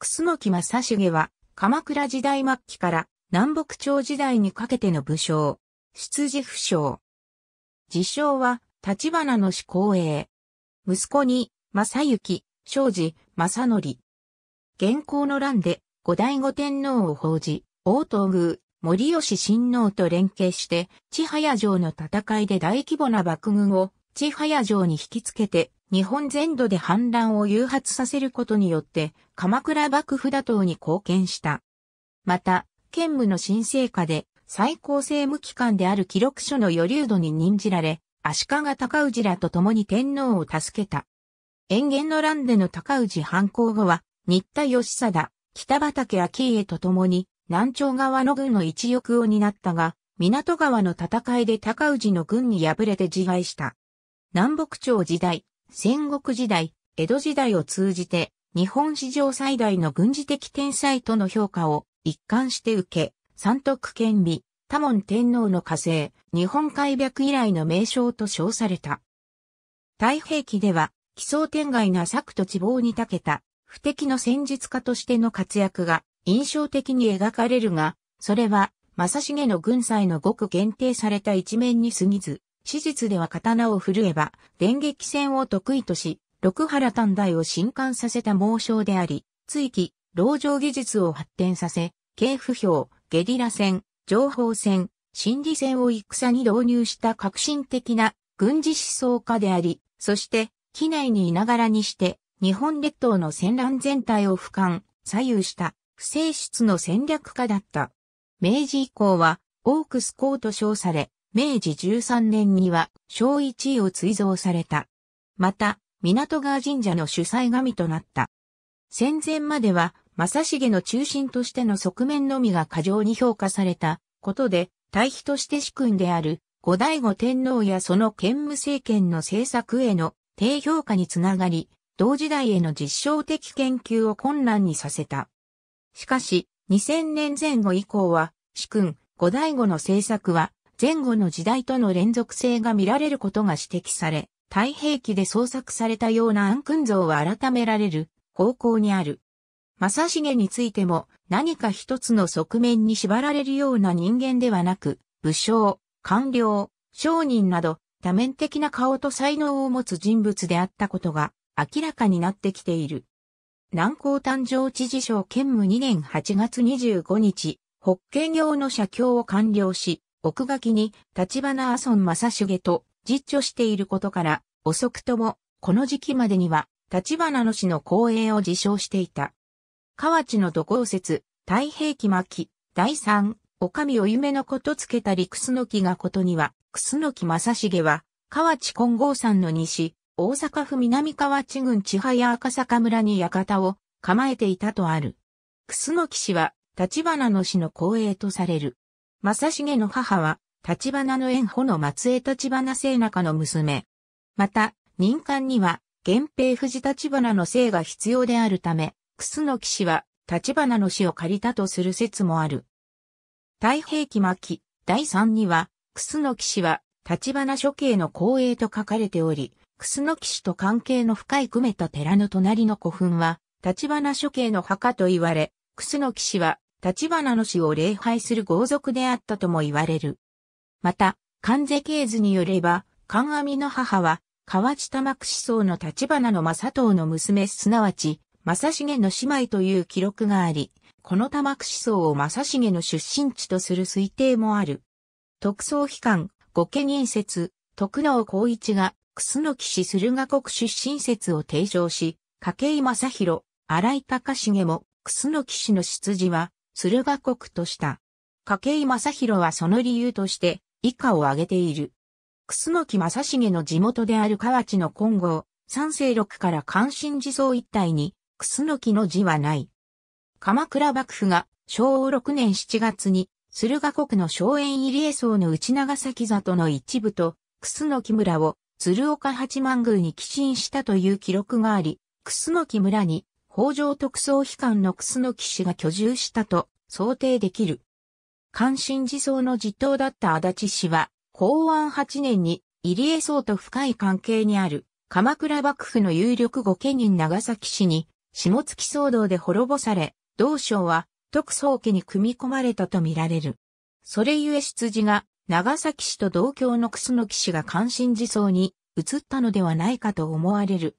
楠木正成は、鎌倉時代末期から南北朝時代にかけての武将、出自不詳。自称は、立花の志光栄。息子に、正幸、正治、正則。現行の乱で、後醍醐天皇を奉じ、王東宮、森吉親王と連携して、千早城の戦いで大規模な幕軍を、千早城に引きつけて、日本全土で反乱を誘発させることによって、鎌倉幕府打倒に貢献した。また、兼務の新成果で、最高政務機関である記録書の余留度に任じられ、足利尊氏らと共に天皇を助けた。延元の乱での尊氏反抗後は、新田義貞、北畠昭家と共に、南朝側の軍の一翼を担ったが、港川の戦いで高氏の軍に敗れて自害した。南北朝時代、戦国時代、江戸時代を通じて、日本史上最大の軍事的天才との評価を一貫して受け、三徳県美、多門天皇の火星、日本海白以来の名称と称された。太平記では、奇想天外な策と地望に長けた、不敵の戦術家としての活躍が印象的に描かれるが、それは、正成の軍祭のごく限定された一面に過ぎず、史実では刀を振るえば、電撃戦を得意とし、六原短大を震撼させた猛将であり、追記、牢城技術を発展させ、系府表、ゲリラ戦、情報戦、心理戦を戦に導入した革新的な軍事思想家であり、そして、機内にいながらにして、日本列島の戦乱全体を俯瞰、左右した、不正室の戦略家だった。明治以降は、オークスコーと称され、明治13年には小一位を追贈された。また、港川神社の主催神となった。戦前までは、正重の中心としての側面のみが過剰に評価されたことで、対比として主君である後醍醐天皇やその兼務政権の政策への低評価につながり、同時代への実証的研究を困難にさせた。しかし、2000年前後以降は、主君、後醍醐の政策は、前後の時代との連続性が見られることが指摘され、太平記で創作されたような暗君像は改められる方向にある。正成についても何か一つの側面に縛られるような人間ではなく、武将、官僚、商人など多面的な顔と才能を持つ人物であったことが明らかになってきている。南高誕生知事賞兼務2年8月25日、北京行の社協を完了し、奥書きに、立花阿孫正重と実著していることから、遅くとも、この時期までには、立花の死の光栄を自称していた。河内の土豪説、太平記巻、第三、お上を夢のことつけたり楠木がことには、楠木正重は、河内金剛山の西、大阪府南河内郡千早赤坂村に館を構えていたとある。楠木氏は、立花の死の光栄とされる。正成の母は、立花の縁穂の松江立花聖中の娘。また、民間には、源平藤立花の姓が必要であるため、楠騎氏は、立花の死を借りたとする説もある。太平記末期、第3には、楠騎氏は、立花処刑の光栄と書かれており、楠騎氏と関係の深い組めた寺の隣の古墳は、立花処刑の墓と言われ、楠騎氏は立花の死を礼拝する豪族であったとも言われる。また、関税系図によれば、関阿弥の母は、河内玉久思想の立花の正藤の娘すなわち、正重の姉妹という記録があり、この玉久思想を正重の出身地とする推定もある。特捜機関、御家人説、徳能光一が、楠木氏駿河国出身説を提唱し、筧正広、荒井隆重も、楠木氏の出自は、鶴河国とした。筧正宏はその理由として以下を挙げている。楠木正成の地元である河内の金剛、三世六から関心地蔵一帯に、楠木の字はない。鎌倉幕府が昭和6年7月に、駿河国の荘園入江荘の内長崎里の一部と、楠木村を鶴岡八幡宮に寄進したという記録があり、楠木村に北条特捜機関の楠木氏が居住したと想定できる。関心自走の実頭だった足立氏は、公安8年に入江荘と深い関係にある鎌倉幕府の有力御家人長崎氏に下月騒動で滅ぼされ、同省は特捜家に組み込まれたとみられる。それゆえ出自が長崎氏と同郷の楠木氏が関心自走に移ったのではないかと思われる。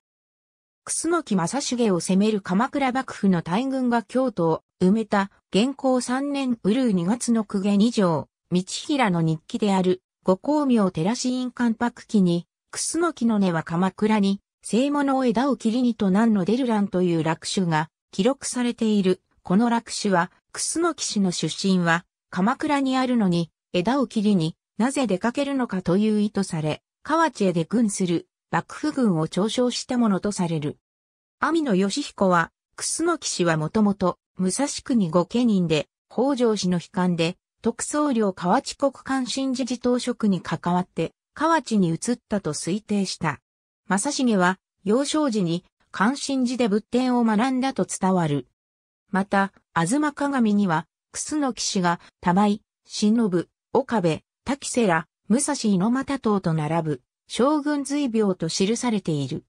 楠木正成を攻める鎌倉幕府の大軍が京都を埋めた、元寇3年うるう2月の公家以条、道平の日記である、五光明寺し印関白記に、楠木の根は鎌倉に、聖物を枝を切りにと何の出る欄という落首が記録されている。この落首は、楠木氏の出身は、鎌倉にあるのに、枝を切りに、なぜ出かけるのかという意図され、河内へで軍する、幕府軍を嘲笑したものとされる。網野義彦は、楠木氏はもともと、武蔵国御家人で、北条氏の悲観で、特捜領河内国関心寺事当職に関わって、河内に移ったと推定した。正重は、幼少時に、関心寺で仏典を学んだと伝わる。また、ま鏡には、楠木氏が、玉井、忍、岡部、滝瀬良、武蔵猪俣等と並ぶ。将軍随病と記されている。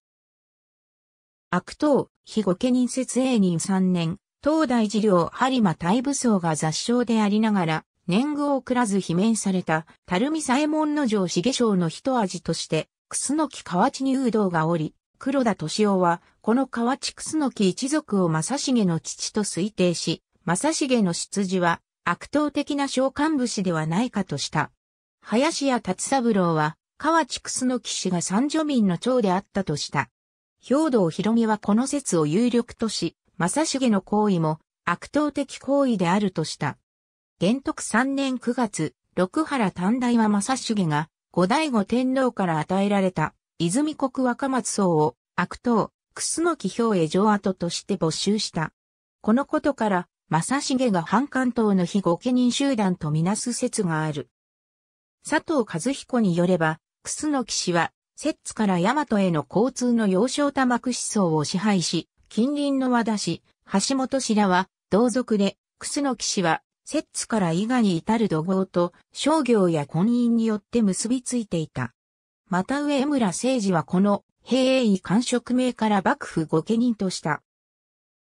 悪党、被御家人説営人3年、東大寺領播磨大武装が雑称でありながら、年貢を送らず罷免された、垂水左衛門の城重将の一味として、楠木河内入道がおり、黒田敏夫は、この河内楠木一族を正重の父と推定し、正重の出自は、悪党的な召喚武士ではないかとした。林家達三郎は、河内楠木氏が三女民の長であったとした。兵道広美はこの説を有力とし、正重の行為も悪党的行為であるとした。元徳三年九月、六原短大は正重が、後醍醐天皇から与えられた、泉国若松荘を、悪党、楠木兵衛城跡として没収した。このことから、正重が反関東の非御家人集団とみなす説がある。佐藤和彦によれば、楠木氏は、摂津から大和への交通の要衝多幕思想を支配し、近隣の和田氏、橋本氏らは、同族で、楠木氏は、摂津から伊賀に至る土豪と商業や婚姻によって結びついていた。また上村誠治はこの平英位官職名から幕府御家人とした。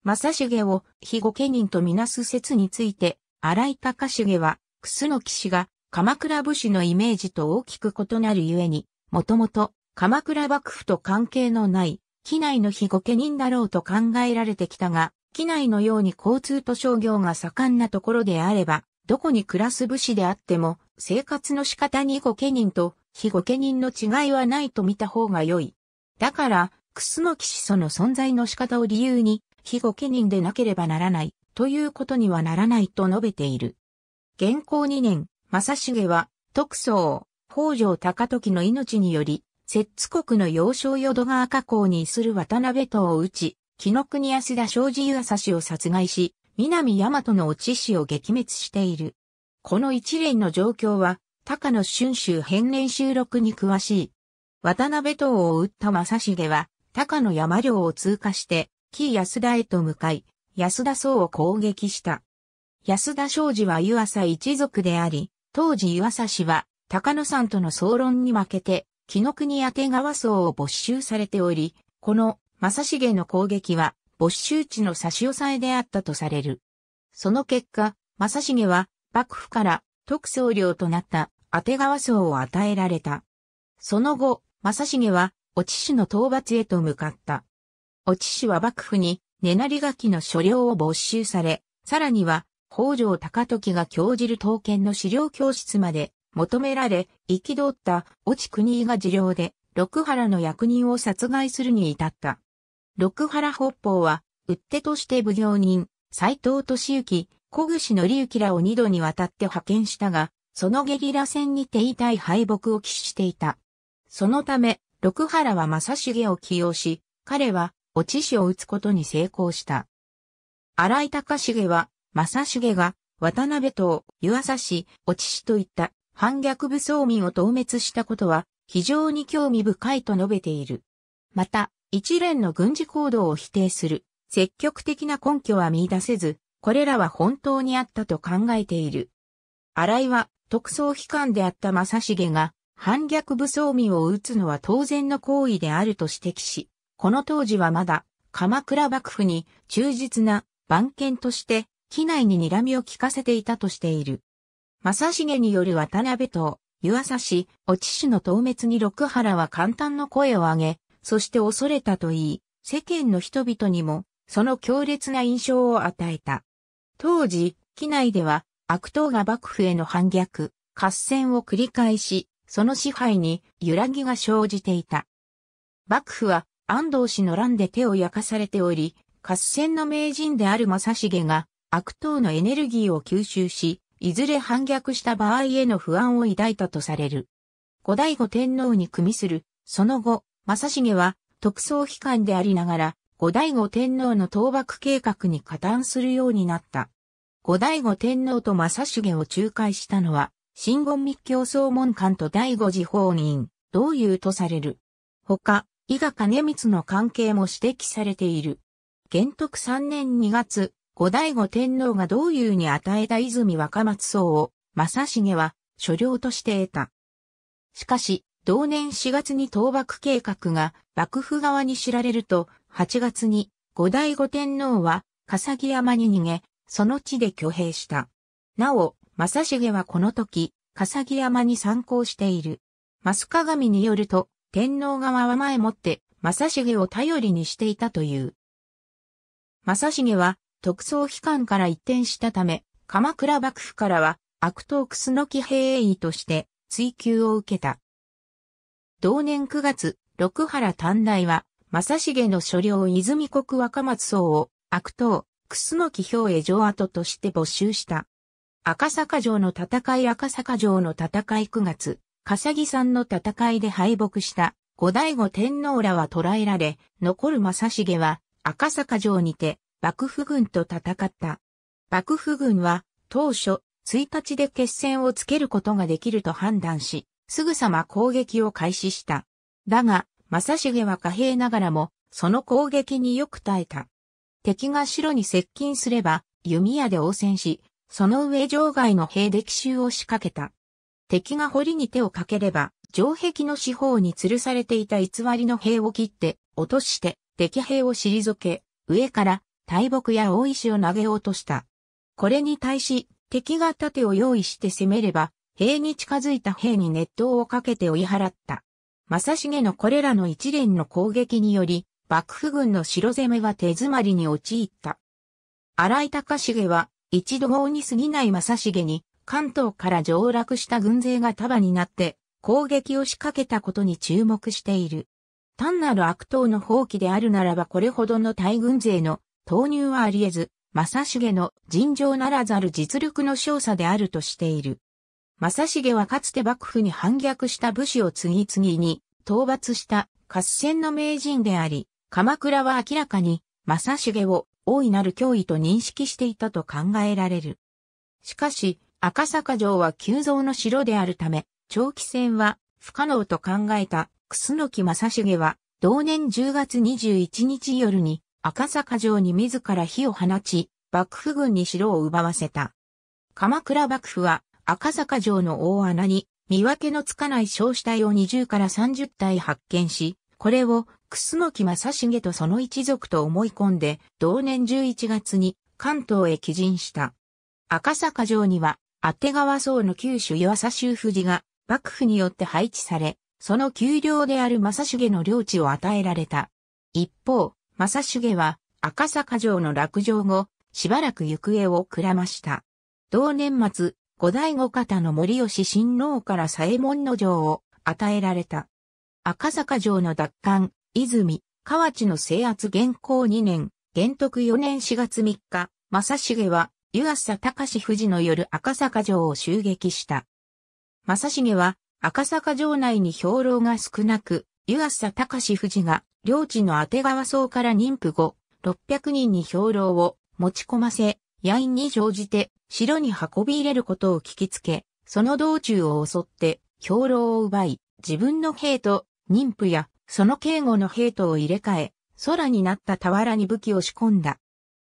正重を非御家人とみなす説について、荒井隆重は、楠木氏が鎌倉武士のイメージと大きく異なるゆえに、もともと鎌倉幕府と関係のない、機内の被御家人だろうと考えられてきたが、機内のように交通と商業が盛んなところであれば、どこに暮らす武士であっても、生活の仕方に御家人と非御家人の違いはないと見た方が良い。だから、楠木氏その存在の仕方を理由に、非御家人でなければならない、ということにはならないと述べている。現行2年、正重は、徳捜、北条高時の命により、摂津国の要衝淀川河口にする渡辺党を討ち、紀の国安田正治朝氏を殺害し、南大和の落ち氏を撃滅している。この一連の状況は、高野春秋編年収録に詳しい。渡辺党を撃った正重は、高野山領を通過して、紀安田へと向かい、安田荘を攻撃した。安田正治は湯浅一族であり、当時岩佐氏は、高野山との総論に負けて、紀の国宛川荘を没収されており、この正成の攻撃は没収地の差し押さえであったとされる。その結果、正成は幕府から特総領となった宛川荘を与えられた。その後、正成はおち市の討伐へと向かった。おち市は幕府に根なり書きの所領を没収され、さらには北条高時が教じる刀剣の資料教室まで求められ、き通った落ち国井が自領で、六原の役人を殺害するに至った。六原北方は、売ってとして奉行人、斎藤敏幸、小串則幸らを二度にわたって派遣したが、そのゲリラ戦に手痛い敗北を喫していた。そのため、六原は正重を起用し、彼は、落ち死を打つことに成功した。荒井隆重は、正成が、渡辺党、湯浅氏、落氏といった反逆武装民を倒滅したことは、非常に興味深いと述べている。また、一連の軍事行動を否定する、積極的な根拠は見出せず、これらは本当にあったと考えている。新井は、特捜機関であった正成が、反逆武装民を撃つのは当然の行為であると指摘し、この当時はまだ、鎌倉幕府に忠実な番犬として機内に睨みを聞かせていたとしている。正成による渡辺と、湯浅氏、お知氏の討滅に六原は簡単の声を上げ、そして恐れたと言い、世間の人々にも、その強烈な印象を与えた。当時、機内では、悪党が幕府への反逆、合戦を繰り返し、その支配に揺らぎが生じていた。幕府は安藤氏の乱で手を焼かされており、合戦の名人である正成が悪党のエネルギーを吸収し、いずれ反逆した場合への不安を抱いたとされる。後醍醐天皇に組みする、その後、正成は特捜機関でありながら、後醍醐天皇の倒幕計画に加担するようになった。後醍醐天皇と正成を仲介したのは、新言密教総門官と第五次法人、同友とされる。他、伊賀兼光の関係も指摘されている。元徳3年2月、後醍醐天皇が道友に与えた泉若松荘を、正重は、所領として得た。しかし、同年4月に倒幕計画が幕府側に知られると、8月に後醍醐天皇は笠木山に逃げ、その地で挙兵した。なお、正重はこの時、笠木山に参考している。マ鏡によると、天皇側は前もって、正重を頼りにしていたという。正重は、特捜機関から一転したため、鎌倉幕府からは悪党楠木兵衛として追及を受けた。同年9月、六原短大は、正成の所領泉国若松荘を悪党、楠木兵衛城跡として募集した。赤坂城の戦い赤坂城の戦い9月、笠木さんの戦いで敗北した後醍醐天皇らは捕らえられ、残る正成は赤坂城にて幕府軍と戦った。幕府軍は当初1日で決戦をつけることができると判断し、すぐさま攻撃を開始した。だが、正重は貨幣ながらも、その攻撃によく耐えた。敵が城に接近すれば、弓矢で応戦し、その上城外の兵で奇襲を仕掛けた。敵が堀に手をかければ、城壁の四方に吊るされていた偽りの兵を切って、落として、敵兵を退け、上から大木や大石を投げ落とした。これに対し、敵が盾を用意して攻めれば、兵に近づいた兵に熱湯をかけて追い払った。正成のこれらの一連の攻撃により、幕府軍の城攻めは手詰まりに陥った。荒井隆重は、一度号に過ぎない正成に、関東から上落した軍勢が束になって、攻撃を仕掛けたことに注目している。単なる悪党の放棄であるならばこれほどの大軍勢の投入はあり得ず、正重の尋常ならざる実力の少佐であるとしている。正重はかつて幕府に反逆した武士を次々に討伐した合戦の名人であり、鎌倉は明らかに正重を大いなる脅威と認識していたと考えられる。しかし、赤坂城は急増の城であるため、長期戦は不可能と考えた楠木正重は、同年10月21日夜に赤坂城に自ら火を放ち、幕府軍に城を奪わせた。鎌倉幕府は赤坂城の大穴に見分けのつかない少死体を20から30体発見し、これを楠木正成とその一族と思い込んで、同年11月に関東へ帰陣した。赤坂城には、あて川僧の九州岩佐州富士が幕府によって配置され、その丘陵である正成の領地を与えられた。一方、正重は赤坂城の落城後、しばらく行方をくらました。同年末、後醍醐方の森吉親王から左衛門の城を与えられた。赤坂城の奪還、泉、河内の制圧現行2年、元徳4年4月3日、正重は湯浅隆富士の夜赤坂城を襲撃した。正重は赤坂城内に兵糧が少なく、湯浅隆富士が領地の当て川層から妊婦後、600人に兵糧を持ち込ませ、野院に乗じて城に運び入れることを聞きつけ、その道中を襲って兵糧を奪い、自分の兵と妊婦やその警護の兵とを入れ替え、空になった俵に武器を仕込んだ。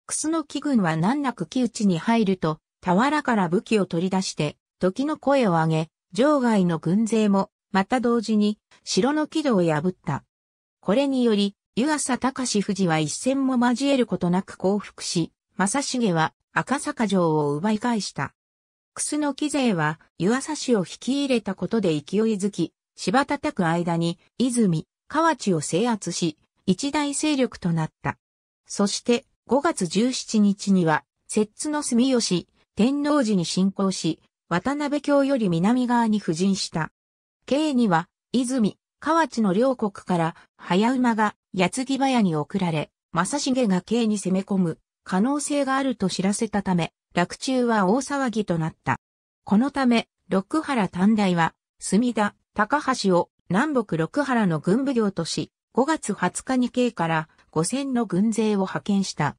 楠木軍は難なく木内に入ると、俵から武器を取り出して、時の声を上げ、場外の軍勢も、また同時に、城の軌道を破った。これにより、湯浅隆富士は一戦も交えることなく降伏し、正重は赤坂城を奪い返した。楠木勢は湯浅氏を引き入れたことで勢いづき、柴叩く間に泉、河内を制圧し、一大勢力となった。そして5月17日には、摂津の住吉、天皇寺に侵攻し、渡辺京より南側に布陣した。慶には、泉、河内の両国から早馬が八木ぎ早に送られ、正重が京に攻め込む可能性があると知らせたため、落中は大騒ぎとなった。このため、六原短大は、墨田、高橋を南北六原の軍部業とし、5月20日に京から五千の軍勢を派遣した。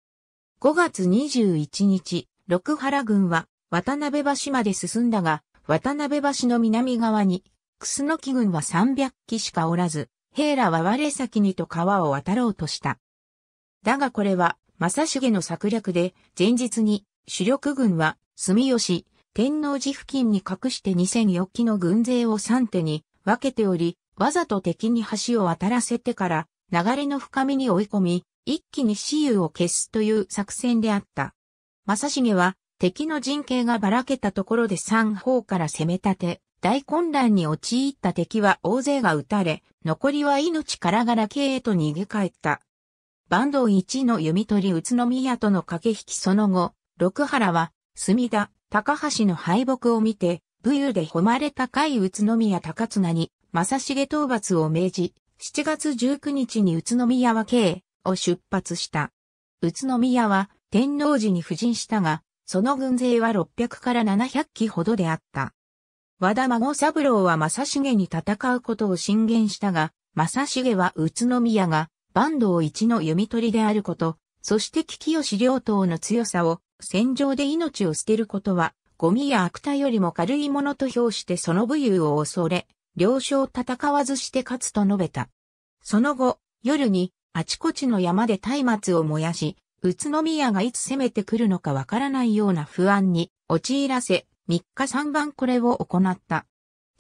5月21日、六原軍は渡辺橋まで進んだが、渡辺橋の南側に楠木軍は300しかおらず、兵らは我先にと川を渡ろうとした。だがこれは、正重の策略で、前日に、主力軍は、住吉、天王寺付近に隠して2004機の軍勢を三手に分けており、わざと敵に橋を渡らせてから、流れの深みに追い込み、一気に私有を消すという作戦であった。正重は敵の陣形がばらけたところで三方から攻め立て、大混乱に陥った敵は大勢が撃たれ、残りは命からがら家へと逃げ帰った。坂東一の読み取り宇都宮との駆け引きその後、六原は、墨田、高橋の敗北を見て、武勇で誉れ高い宇都宮高綱に、正重討伐を命じ、7月19日に宇都宮は慶を出発した。宇都宮は天皇寺に布陣したが、その軍勢は600から700機ほどであった。和田孫三郎は正成に戦うことを進言したが、正成は宇都宮が、坂東一の読み取りであること、そして危し、両党の強さを、戦場で命を捨てることは、ゴミや悪態よりも軽いものと評してその武勇を恐れ、両将戦わずして勝つと述べた。その後、夜に、あちこちの山で松明を燃やし、宇都宮がいつ攻めてくるのかわからないような不安に陥らせ、3日3番これを行った。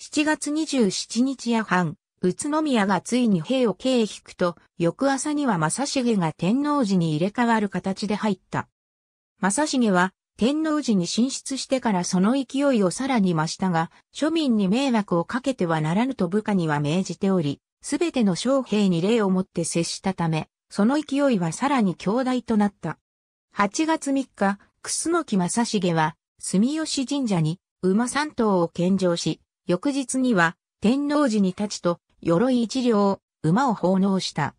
7月27日夜半、宇都宮がついに兵を営引くと、翌朝には正重が天皇寺に入れ替わる形で入った。正重は天皇寺に進出してからその勢いをさらに増したが、庶民に迷惑をかけてはならぬと部下には命じており、すべての将兵に礼をもって接したため、その勢いはさらに強大となった。8月3日、楠木正重は住吉神社に馬三頭を献上し、翌日には天皇寺に立ちと鎧一両、馬を奉納した。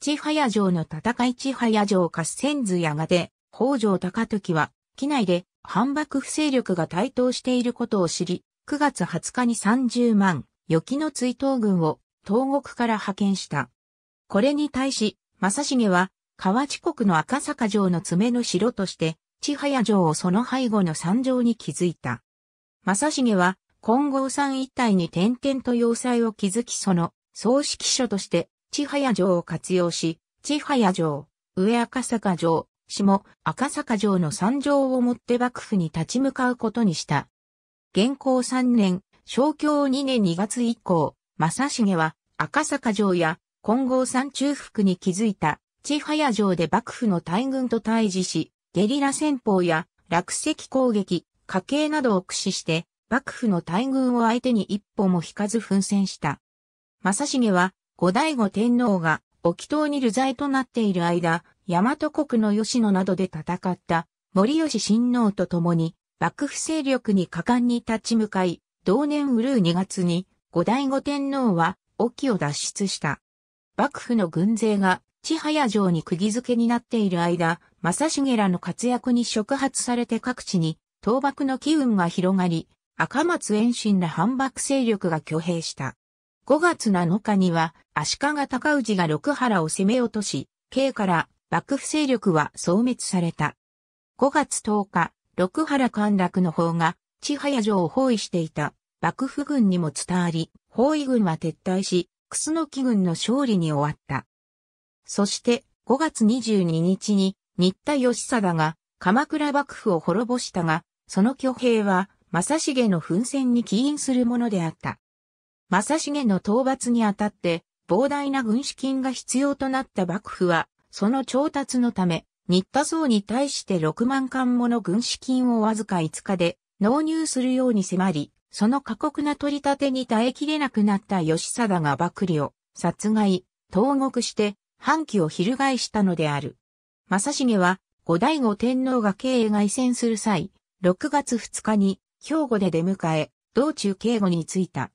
千早城の戦い千早城合戦図やがて、北条高時は、機内で反幕不勢力が台頭していることを知り、9月20日に30万、余の追悼軍を東国から派遣した。これに対し、正重は、河内国の赤坂城の爪の城として、千早城をその背後の山城に築いた。正成は、金剛山一帯に点々と要塞を築きその、総指揮所として、千早城を活用し、千早城、上赤坂城、下赤坂城の山城をもって幕府に立ち向かうことにした。元寇3年、正教2年2月以降、正成は赤坂城や金剛山中腹に築いた千早城で幕府の大軍と対峙し、ゲリラ戦法や落石攻撃、家計などを駆使して、幕府の大軍を相手に一歩も引かず奮戦した。正成は、後醍醐天皇が、沖東に流罪となっている間、大和国の吉野などで戦った、森吉親王と共に、幕府勢力に果敢に立ち向かい、同年うるう2月に、後醍醐天皇は、沖を脱出した。幕府の軍勢が、千早城に釘付けになっている間、正成らの活躍に触発されて各地に倒幕の機運が広がり、赤松遠心ら反幕勢力が挙兵した。5月7日には足利高氏が六原を攻め落とし、京から幕府勢力は消滅された。5月10日、六原陥落の方が、千早城を包囲していた幕府軍にも伝わり、包囲軍は撤退し、楠木軍の勝利に終わった。そして、5月22日に新田義貞が鎌倉幕府を滅ぼしたが、その挙兵は正成の奮戦に起因するものであった。正成の討伐にあたって膨大な軍資金が必要となった幕府は、その調達のため、新田層に対して6万貫もの軍資金をわずか5日で納入するように迫り、その過酷な取り立てに耐えきれなくなった義貞が幕僚を殺害、投獄して反旗を翻したのである。正成は、後醍醐天皇が慶営が移する際、6月2日に、兵庫で出迎え、道中慶護に着いた。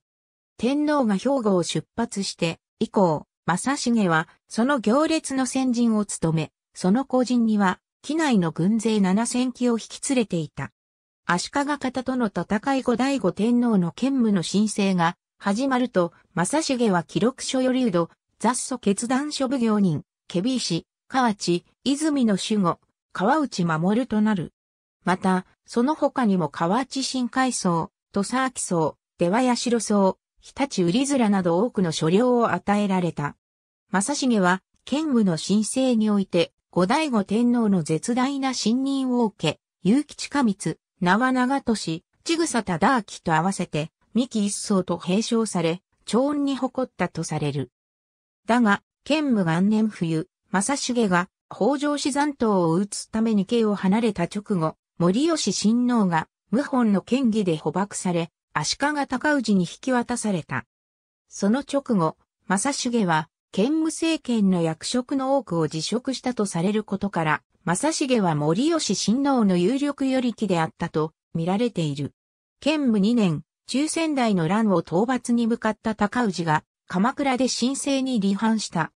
天皇が兵庫を出発して、以降、正成は、その行列の先陣を務め、その後陣には、機内の軍勢7000機を引き連れていた。足利方との戦い後醍醐天皇の兼務の申請が始まると、正成は記録書よりうど、雑祖決断書奉行人、ケビー氏、河内、泉の守護、川内守となる。また、その他にも川内深海層、土佐秋層、出羽八代層、日立瓜面など多くの所領を与えられた。正重は、剣武の申請において、後醍醐天皇の絶大な信任を受け、結城近光、名は長利、千草忠明と合わせて、三木一層と併称され、長恩に誇ったとされる。だが、剣武元年冬、正重が北条氏残党を討つために京を離れた直後、森吉親王が謀反の嫌疑で捕獲され、足利尊氏に引き渡された。その直後、正重は、兼務政権の役職の多くを辞職したとされることから、正重は森吉親王の有力り気であったと見られている。兼務2年、中仙台の乱を討伐に向かった高氏が、鎌倉で神聖に離反した。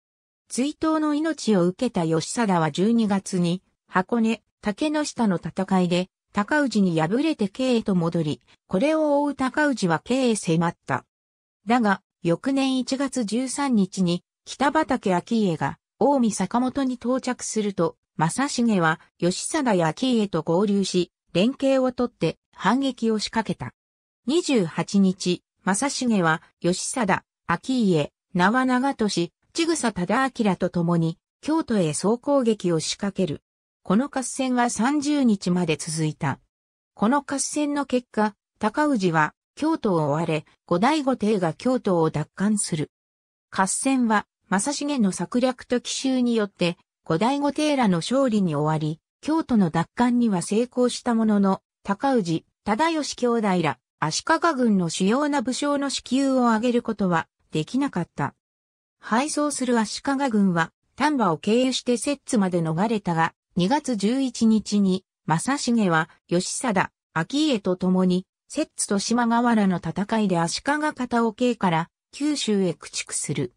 追悼の命を受けた吉貞は12月に、箱根、竹の下の戦いで、高氏に敗れて京へと戻り、これを追う高氏は京へ迫った。だが、翌年1月13日に、北畠秋家が、近江坂本に到着すると、正重は、吉貞や秋家と合流し、連携をとって反撃を仕掛けた。28日、正重は、吉貞、秋家、長長年、千草忠明と共に京都へ総攻撃を仕掛ける。この合戦は30日まで続いた。この合戦の結果、高氏は京都を追われ、後醍醐帝が京都を奪還する。合戦は、正重の策略と奇襲によって、後醍醐帝らの勝利に終わり、京都の奪還には成功したものの、高氏、忠義兄弟ら、足利軍の主要な武将の支給を上げることはできなかった。敗走する足利軍は、丹波を経由して摂津まで逃れたが、2月11日に、正重は、吉貞、昭家と共に、摂津と島河原の戦いで足利片を慶から九州へ駆逐する。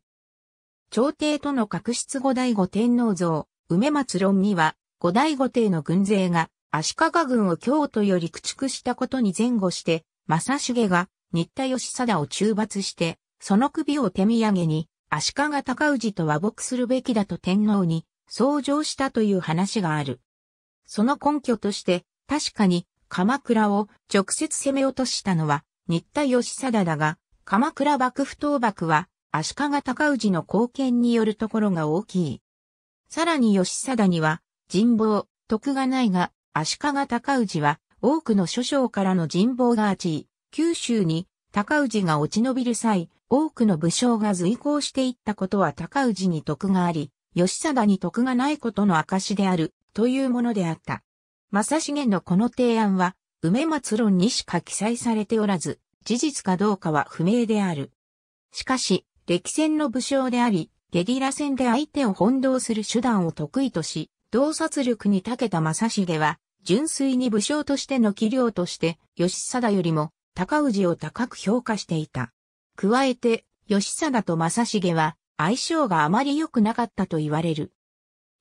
朝廷との確執後醍醐天皇像、梅松論には、後醍醐帝の軍勢が足利軍を京都より駆逐したことに前後して、正重が新田義貞を中罰して、その首を手土産に足利尊氏と和睦するべきだと天皇に相上したという話がある。その根拠として、確かに鎌倉を直接攻め落としたのは新田義貞だが、鎌倉幕府倒幕は足利尊氏の貢献によるところが大きい。さらに義貞には人望、徳がないが、足利尊氏は多くの諸将からの人望が厚い、九州に高氏が落ち延びる際、多くの武将が随行していったことは高氏に徳があり、義貞に徳がないことの証である、というものであった。正茂のこの提案は、梅松論にしか記載されておらず、事実かどうかは不明である。しかし、歴戦の武将であり、ゲリラ戦で相手を翻弄する手段を得意とし、洞察力に長けた正成は、純粋に武将としての器量として、義貞よりも、高氏を高く評価していた。加えて、義貞と正重は相性があまり良くなかったと言われる。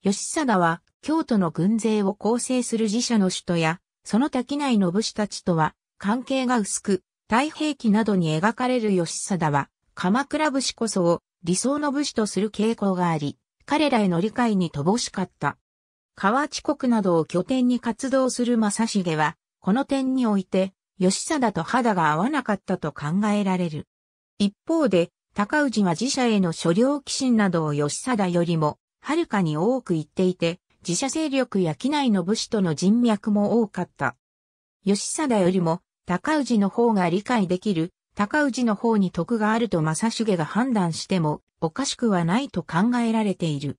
義貞は京都の軍勢を構成する自社の首都や、その滝内の武士たちとは関係が薄く、太平記などに描かれる義貞は、鎌倉武士こそを理想の武士とする傾向があり、彼らへの理解に乏しかった。河内国などを拠点に活動する正重は、この点において、義貞と肌が合わなかったと考えられる。一方で、高氏は自社への所領寄進などを義貞よりも、はるかに多く言っていて、自社勢力や機内の武士との人脈も多かった。義貞よりも、高氏の方が理解できる、高氏の方に得があると正重が判断しても、おかしくはないと考えられている。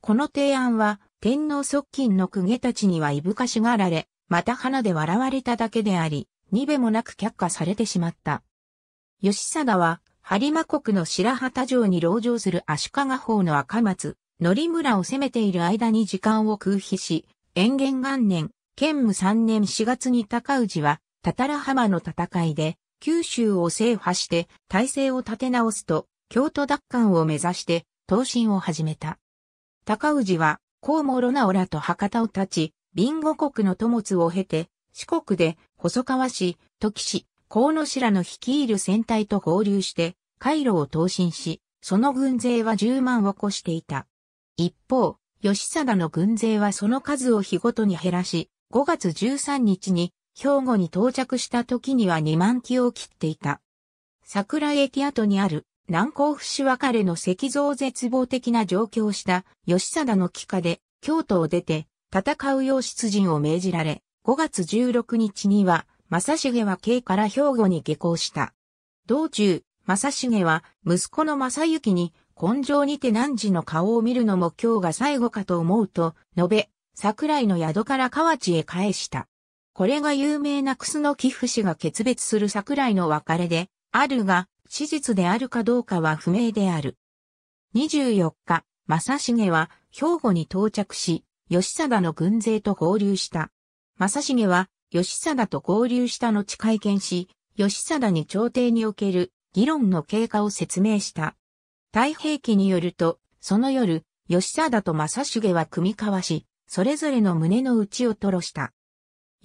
この提案は、天皇側近の公家たちにはいぶかしがられ、また花で笑われただけであり、にべもなく却下されてしまった。吉貞は、播磨国の白旗城に籠城する足利法の赤松、則村を攻めている間に時間を空費し、延元元年、建武三年四月に高氏は、たたら浜の戦いで、九州を制覇して体制を立て直すと、京都奪還を目指して、闘進を始めた。高氏は、高諸直らと博多を立ち、ビンゴ国の友津を経て、四国で細川市、時市、河野氏らの率いる戦隊と合流して、回路を投進し、その軍勢は10万を超していた。一方、吉貞の軍勢はその数を日ごとに減らし、5月13日に兵庫に到着した時には2万機を切っていた。桜駅跡にある南高府市別れの石像絶望的な状況をした吉貞の帰化で京都を出て戦うよう出陣を命じられ、5月16日には、正重は京から兵庫に下校した。道中、正重は息子の正幸に、根性にて何時の顔を見るのも今日が最後かと思うと、述べ、桜井の宿から河内へ返した。これが有名な楠木伏が決別する桜井の別れで、あるが、史実であるかどうかは不明である。24日、正重は兵庫に到着し、吉貞の軍勢と合流した。正成は、吉貞と合流した後会見し、吉貞に朝廷における議論の経過を説明した。太平記によると、その夜、吉貞と正成は組み交わし、それぞれの胸の内を吐露した。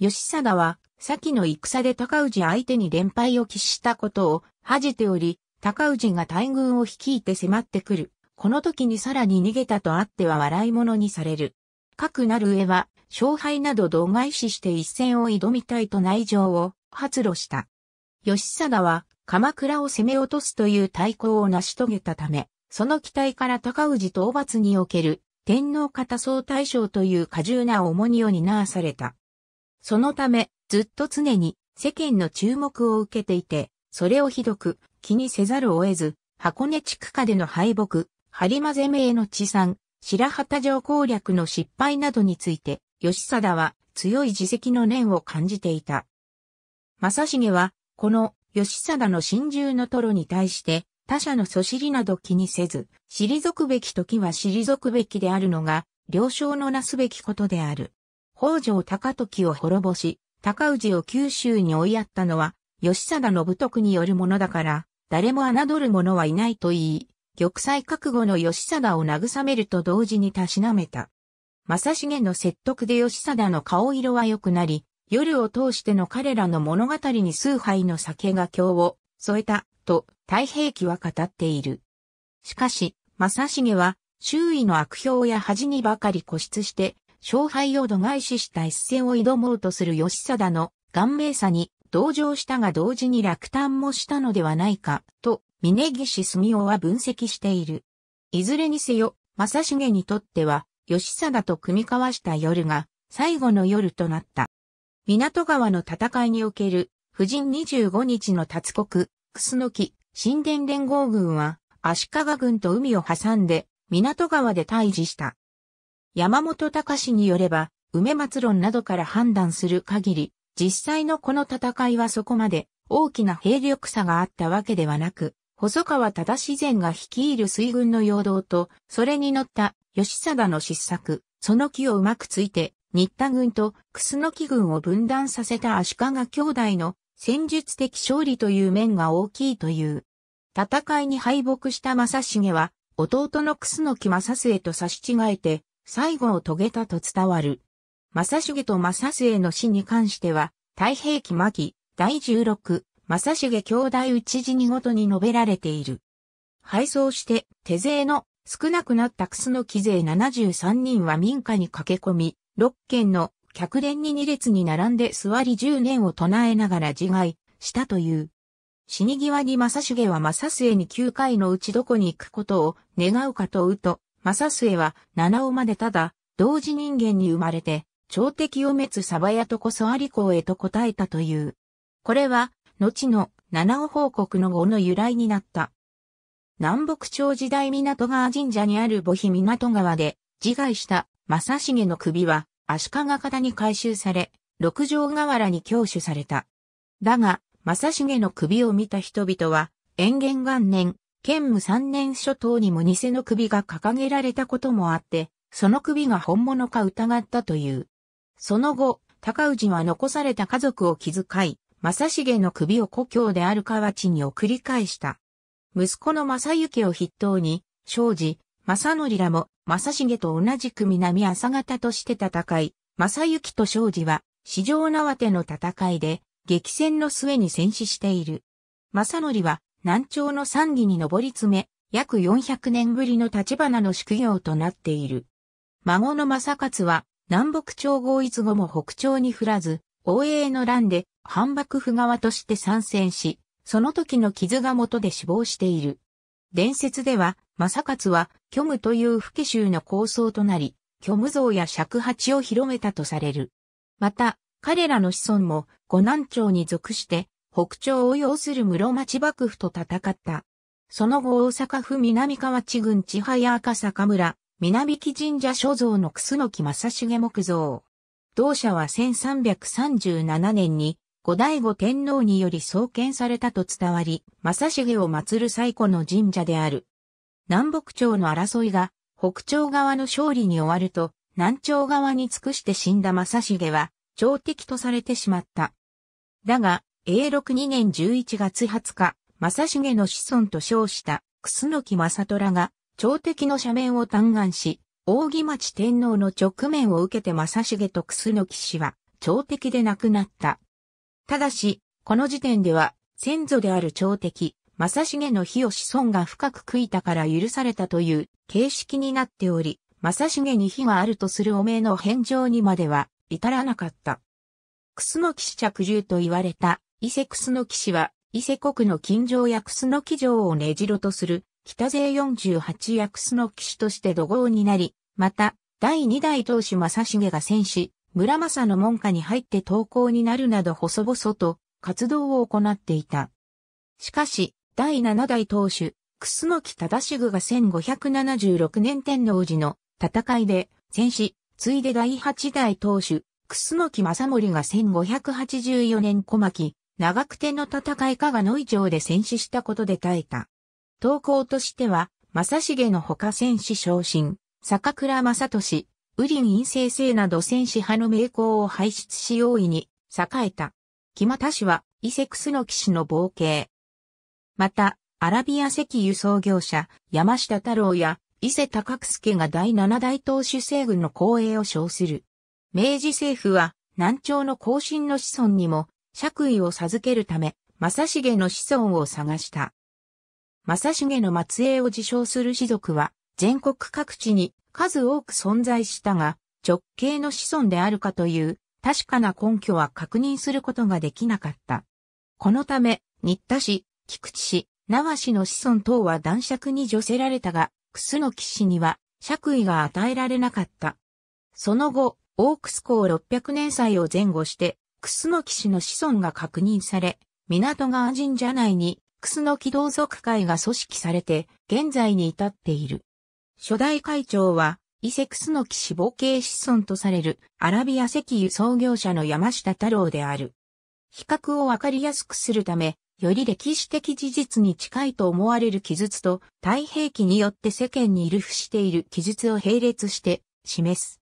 吉貞は、先の戦で高氏相手に連敗を喫したことを恥じており、高氏が大軍を率いて迫ってくる。この時にさらに逃げたとあっては笑い者にされる。かくなる上は、勝敗など度外視して一戦を挑みたいと内情を発露した。義貞は鎌倉を攻め落とすという対抗を成し遂げたため、その期待から高氏討伐における天皇方総大将という過重な重荷を担わされた。そのため、ずっと常に世間の注目を受けていて、それをひどく気にせざるを得ず、箱根地区下での敗北、張間攻めへの地産、白旗城攻略の失敗などについて、義貞は強い自責の念を感じていた。正成は、この義貞の心中のトロに対して、他者のそしりなど気にせず、退くべき時は退くべきであるのが、了承のなすべきことである。北条高時を滅ぼし、高氏を九州に追いやったのは、義貞の武徳によるものだから、誰も侮る者はいないと言い、玉砕覚悟の義貞を慰めると同時にたしなめた。正重の説得で義貞の顔色は良くなり、夜を通しての彼らの物語に数杯の酒が今日を添えた、と、太平記は語っている。しかし、正重は、周囲の悪評や恥にばかり固執して、勝敗を度外視した一戦を挑もうとする義貞の顔面さに同情したが同時に落胆もしたのではないか、と、峰岸澄夫は分析している。いずれにせよ、正重にとっては、義貞と組み交わした夜が最後の夜となった。港川の戦いにおける、婦人25日の達国、楠木、神殿連合軍は、足利軍と海を挟んで、港川で退治した。山本隆によれば、梅松論などから判断する限り、実際のこの戦いはそこまで大きな兵力差があったわけではなく、細川忠自然が率いる水軍の陽動と、それに乗った吉貞の失策、その木をうまくついて、新田軍と楠木軍を分断させた足利兄弟の戦術的勝利という面が大きいという。戦いに敗北した正重は、弟の楠木正末と差し違えて、最後を遂げたと伝わる。正重と正末の死に関しては、太平記末期、第16、正重兄弟討ち死にごとに述べられている。敗走して、手勢の少なくなったクスの貴勢73人は民家に駆け込み、6軒の客連に2列に並んで座り10年を唱えながら自害したという。死に際に正成は正末に9回のうちどこに行くことを願うかとうと、正末は七尾までただ、同時人間に生まれて、朝敵を滅鯖屋とこそあり公へと答えたという。これは、後の七尾報告の語の由来になった。南北朝時代港川神社にある母妃港川で自害した正重の首は足利方に回収され、六条河原に教主された。だが、正重の首を見た人々は、延元元年、建武三年初頭にも偽の首が掲げられたこともあって、その首が本物か疑ったという。その後、高氏は残された家族を気遣い、正重の首を故郷である河内に送り返した。息子の正幸を筆頭に、庄司、正則らも、正重と同じく南朝方として戦い、正幸と庄司は、四条縄手の戦いで、激戦の末に戦死している。正則は、南朝の三義に上り詰め、約400年ぶりの立花の宿業となっている。孫の正勝は、南北朝合一後も北朝に振らず、応永の乱で、反幕府側として参戦し、その時の傷が元で死亡している。伝説では、正勝は虚無という不家衆の構想となり、虚無像や尺八を広めたとされる。また、彼らの子孫も五南町に属して、北朝を要する室町幕府と戦った。その後大阪府南河内郡千早赤坂村、南木神社所蔵の楠木正成木造。同社は1337年に後醍醐天皇により創建されたと伝わり、正重を祀る最古の神社である。南北朝の争いが、北朝側の勝利に終わると、南朝側に尽くして死んだ正重は、朝敵とされてしまった。だが、永禄2年11月20日、正重の子孫と称した楠木正虎が、朝敵の斜面を嘆願し、大木町天皇の直面を受けて正重と楠木氏は、朝敵で亡くなった。ただし、この時点では、先祖である朝敵、正成の日を子孫が深く悔いたから許されたという形式になっており、正成に非があるとするお名の返上にまでは至らなかった。楠騎士着従と言われた伊勢楠騎士は、伊勢国の近城や楠騎城を根城とする北勢48や楠騎士として土豪になり、また、第二代当主正成が戦死、村正の門下に入って投稿になるなど細々と活動を行っていた。しかし、第七代当主、楠木忠嗣が1576年天皇寺の戦いで戦死、ついで第八代当主、楠木正盛が1584年小牧、長久手の戦い加賀野以上で戦死したことで耐えた。投稿としては、正重の他戦死昇進、坂倉正俊、雨林陰性制など戦士派の名工を輩出し大いに栄えた。木又氏は伊勢楠騎士の冒険。また、アラビア石輸送業者、山下太郎や伊勢高助が第七大投主西軍の公営を称する。明治政府は南朝の後進の子孫にも爵位を授けるため、正成の子孫を探した。正成の末裔を自称する士族は全国各地に数多く存在したが、直系の子孫であるかという確かな根拠は確認することができなかった。このため、新田氏、菊池氏、縄氏の子孫等は男爵に除せられたが、楠木氏には爵位が与えられなかった。その後、オークス港600年祭を前後して、楠木氏の子孫が確認され、港川神社内に楠木同族会が組織されて、現在に至っている。初代会長は、イセクスの騎士母系子孫とされるアラビア石油創業者の山下太郎である。比較をわかりやすくするため、より歴史的事実に近いと思われる記述と、太平記によって世間に流布している記述を並列して示す。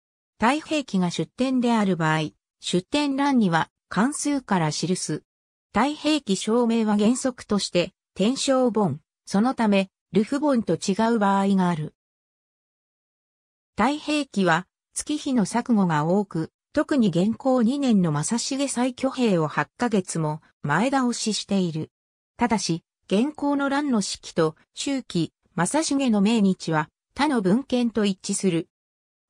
太平記が出典である場合、出典欄には関数から記す。太平記証明は原則として、天正本、そのため、ルフ本と違う場合がある。太平記は月日の錯誤が多く、特に現行2年の正成再挙兵を8ヶ月も前倒ししている。ただし、現行の乱の式と周期、正成の命日は他の文献と一致する。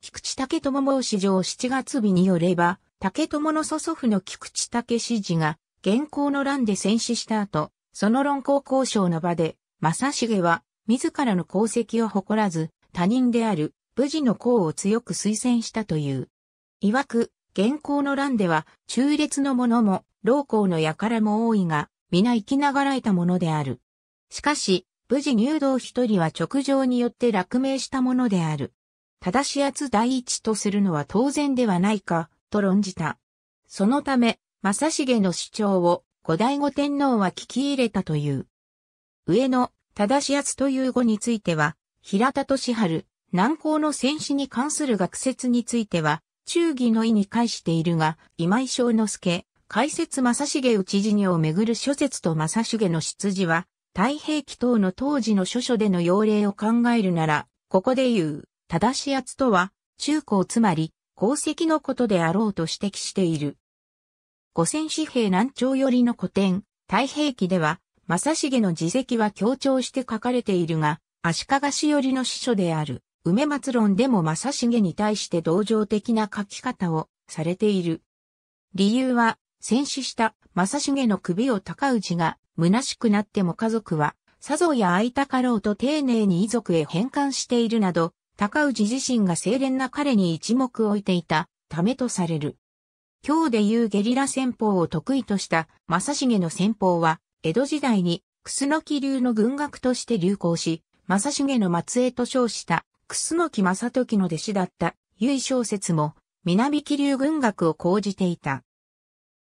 菊池武友申し上7月日によれば、武友の祖祖父の菊池武氏が、現行の乱で戦死した後、その論考交渉の場で、正成は、自らの功績を誇らず、他人である、武士の功を強く推薦したという。曰く、現行の乱では、中列の者も、老公の輩も多いが、皆生きながらえたものである。しかし、無事入道一人は直情によって落命したものである。正しつ第一とするのは当然ではないか、と論じた。そのため、正成の主張を、後醍醐天皇は聞き入れたという。上の、正しつという語については、平田利春、南高の戦死に関する学説については、忠義の意に介しているが、今井正之助、解説正重内事業をめぐる諸説と正重の出自は、太平記等の当時の諸書での要例を考えるなら、ここで言う、正し圧とは、中高つまり、功績のことであろうと指摘している。五千紙幣南朝よりの古典、太平記では、正重の自責は強調して書かれているが、足利氏よりの司書である。梅松論でも正重に対して同情的な書き方をされている。理由は、戦死した正重の首を高氏が虚しくなっても家族は、さぞや会いたかろうと丁寧に遺族へ返還しているなど、高氏自身が清廉な彼に一目置いていたためとされる。今日でいうゲリラ戦法を得意とした正重の戦法は、江戸時代に、楠木流の軍学として流行し、正重の末裔と称した楠木正時の弟子だった由井小説も南気流軍学を講じていた。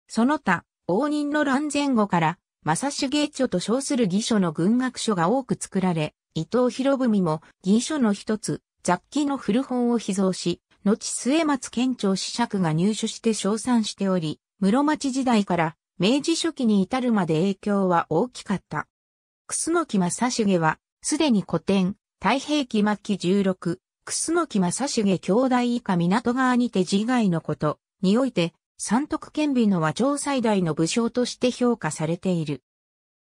その他、応仁の乱前後から正成著と称する義書の軍学書が多く作られ、伊藤博文も義書の一つ、雑記の古本を秘蔵し、後末松県庁子爵が入手して称賛しており、室町時代から明治初期に至るまで影響は大きかった。楠木正成は、すでに古典、太平記末期16、楠木正重兄弟以下港側にて自害のこと、において、三徳県美の和朝最大の武将として評価されている。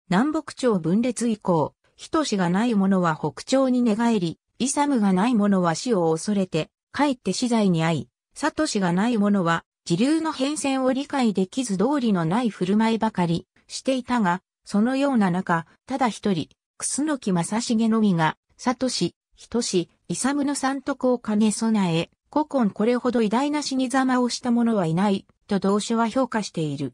南北朝分裂以降、人志がない者は北朝に寝返り、イサムがない者は死を恐れて、帰って死罪に遭い、サトシがない者は、自流の変遷を理解できず道理のない振る舞いばかりしていたが、そのような中、ただ一人、楠木正重のみが聡市、人サムの三徳を兼ね備え、古今これほど偉大な死に様をした者はいない、と同書は評価している。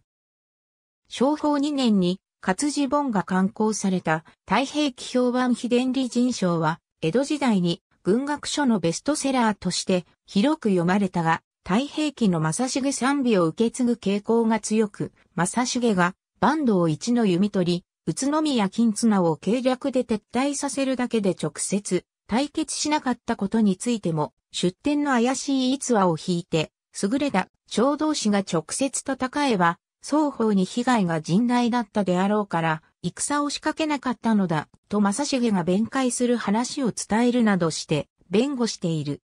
昭法2年に、活字本が刊行された太平記評判秘伝理人賞は、江戸時代に文学書のベストセラーとして広く読まれたが、太平記の正重賛美を受け継ぐ傾向が強く、正重が坂東一の弓取り、宇都宮金綱を計略で撤退させるだけで直接対決しなかったことについても、出典の怪しい逸話を引いて、優れた小同士が直接戦えば、双方に被害が甚大だったであろうから、戦を仕掛けなかったのだ、と正成が弁解する話を伝えるなどして、弁護している。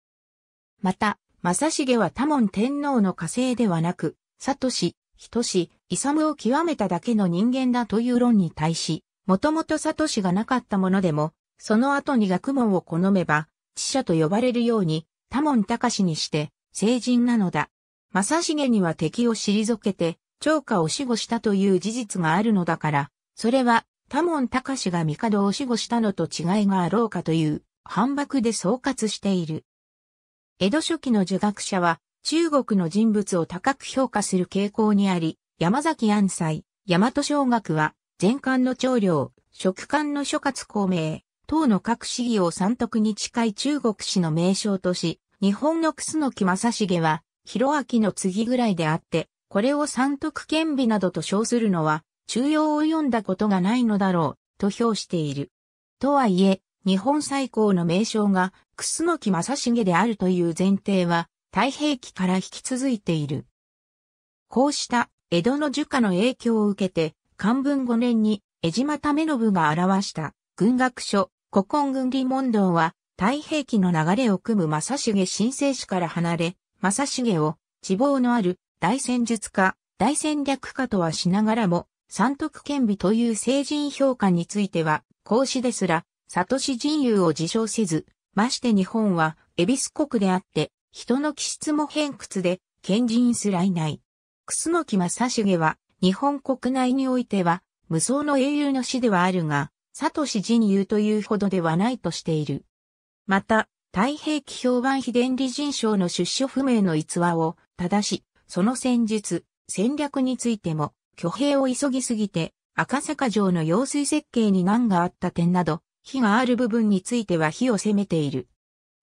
また、正成は多門天皇の家政ではなく、佐都氏、等し、イサムを極めただけの人間だという論に対し、もともとサトシがなかったものでも、その後に学問を好めば、知者と呼ばれるように、多門隆にして、成人なのだ。正成には敵を退けて、超過を死後したという事実があるのだから、それは、多門隆が帝を死後したのと違いがあろうかという、反駁で総括している。江戸初期の儒学者は、中国の人物を高く評価する傾向にあり、山崎安西、大和小学は、全館の長領、職官の諸葛公明、党の各市議を三徳に近い中国史の名称とし、日本の楠木正成は、広明の次ぐらいであって、これを三徳兼備などと称するのは、中央を読んだことがないのだろう、と評している。とはいえ、日本最高の名称が、楠木正成であるという前提は、太平記から引き続いている。こうした江戸の儒家の影響を受けて、漢文5年に江島為信が表した軍学書古今軍理問答は太平記の流れを組む正重新生史から離れ、正重を地望のある大戦術家、大戦略家とはしながらも、三徳兼備という成人評価については、孔子ですら、里氏人友を自称せず、まして日本は、恵比寿国であって、人の気質も偏屈で、賢人すらいない。楠木正成は、日本国内においては、無双の英雄の死ではあるが、佐藤氏人友というほどではないとしている。また、太平記評判非伝理人賞の出所不明の逸話を、正し、その戦術、戦略についても、挙兵を急ぎすぎて、赤坂城の用水設計に難があった点など、火がある部分については火を攻めている。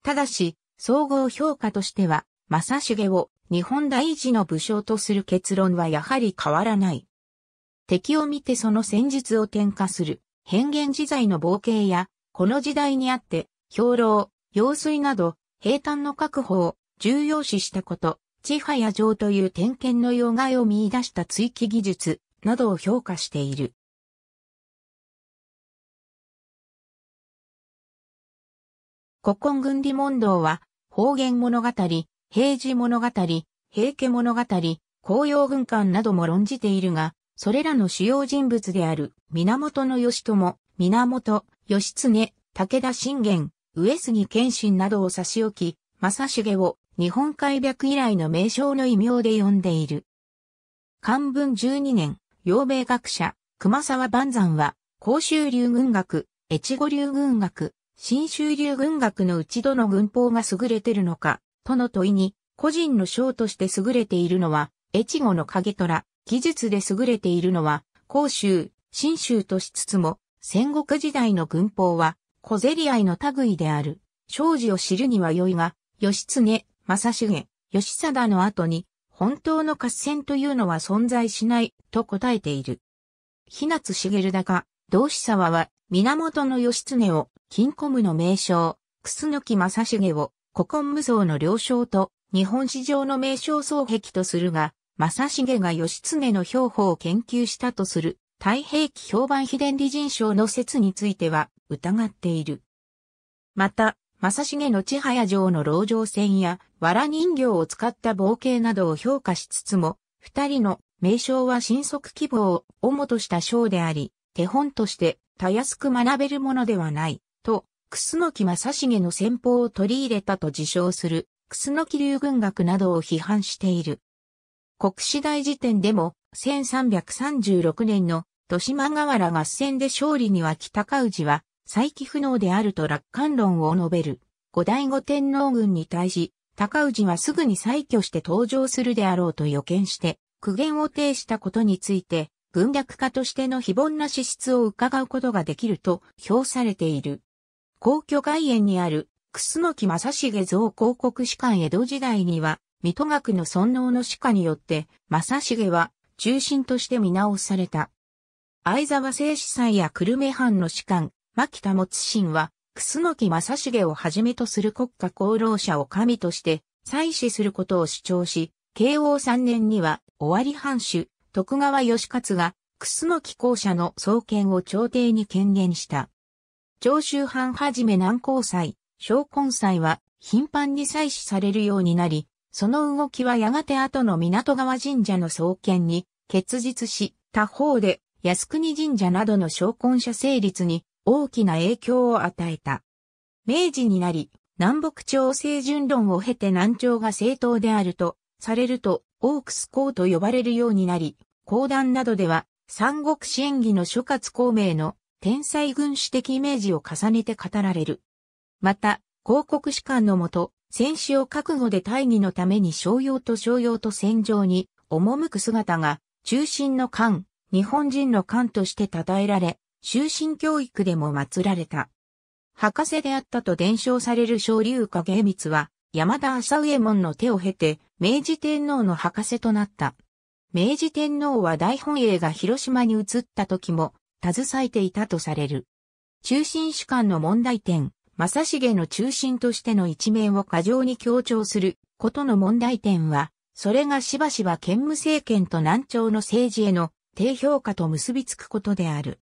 ただし、総合評価としては、正成を日本第一の武将とする結論はやはり変わらない。敵を見てその戦術を転化する、変幻自在の冒険や、この時代にあって、兵糧、用水など、平坦の確保を重要視したこと、地派や城という点検の要害を見出した追記技術などを評価している。古今軍理問答は、方言物語、平時物語、平家物語、紅葉軍艦なども論じているが、それらの主要人物である源義朝、源、義経、武田信玄、上杉謙信などを差し置き、正重を日本海白以来の名称の異名で呼んでいる。漢文12年、洋米学者、熊沢万山は、甲州流軍学、越後流軍学、新州流軍学のうちどの軍法が優れてるのか、との問いに、個人の章として優れているのは、越後の影虎、技術で優れているのは、甲州、新州としつつも、戦国時代の軍法は、小競り合いの類である。生事を知るには良いが、義経、正茂、義貞の後に、本当の合戦というのは存在しない、と答えている。日夏茂だが、同志沢は、源義経を、金庫武の名称、楠木正成を、古今無双の了承と、日本史上の名称双璧とするが、正成が義経の標法を研究したとする、太平記評判秘伝理人賞の説については、疑っている。また、正成の千早城の籠城戦や、藁人形を使った冒険などを評価しつつも、二人の名称は新則規模を主とした章であり、手本としてたやすく学べるものではない、と、楠木正成の戦法を取り入れたと自称する、楠木流軍学などを批判している。国史大辞典でも、1336年の豊島河原合戦で勝利には北川氏は、再起不能であると楽観論を述べる。後醍醐天皇軍に対し、高氏はすぐに再挙して登場するであろうと予見して、苦言を呈したことについて、文略家としての非凡な資質を伺うことができると評されている。皇居外苑にある、楠木正成像広告士官江戸時代には、水戸学の尊王の士官によって、正成は中心として見直された。相沢聖司祭や久留米藩の士官、牧田持信は、楠木正成をはじめとする国家功労者を神として、祭祀することを主張し、慶応3年には、尾張藩主、徳川義勝が、楠木校舎の創建を朝廷に権限した。長州藩はじめ南高祭、小根祭は頻繁に祭祀されるようになり、その動きはやがて後の港川神社の創建に結実し、他方で靖国神社などの小根社成立に大きな影響を与えた。明治になり、南北朝清順論を経て南朝が正当であると、されると、オークス校と呼ばれるようになり、講談などでは、三国志演義の諸葛孔明の天才軍師的イメージを重ねて語られる。また、広告士官のもと、戦死を覚悟で大義のために商用と商用と戦場に赴く姿が、中心の官、日本人の官として称えられ、終身教育でも祀られた。博士であったと伝承される昇竜家芸光は、山田朝右衛門の手を経て、明治天皇の博士となった。明治天皇は大本営が広島に移った時も、携えていたとされる。中心主観の問題点、正重の中心としての一面を過剰に強調することの問題点は、それがしばしば兼務政権と南朝の政治への低評価と結びつくことである。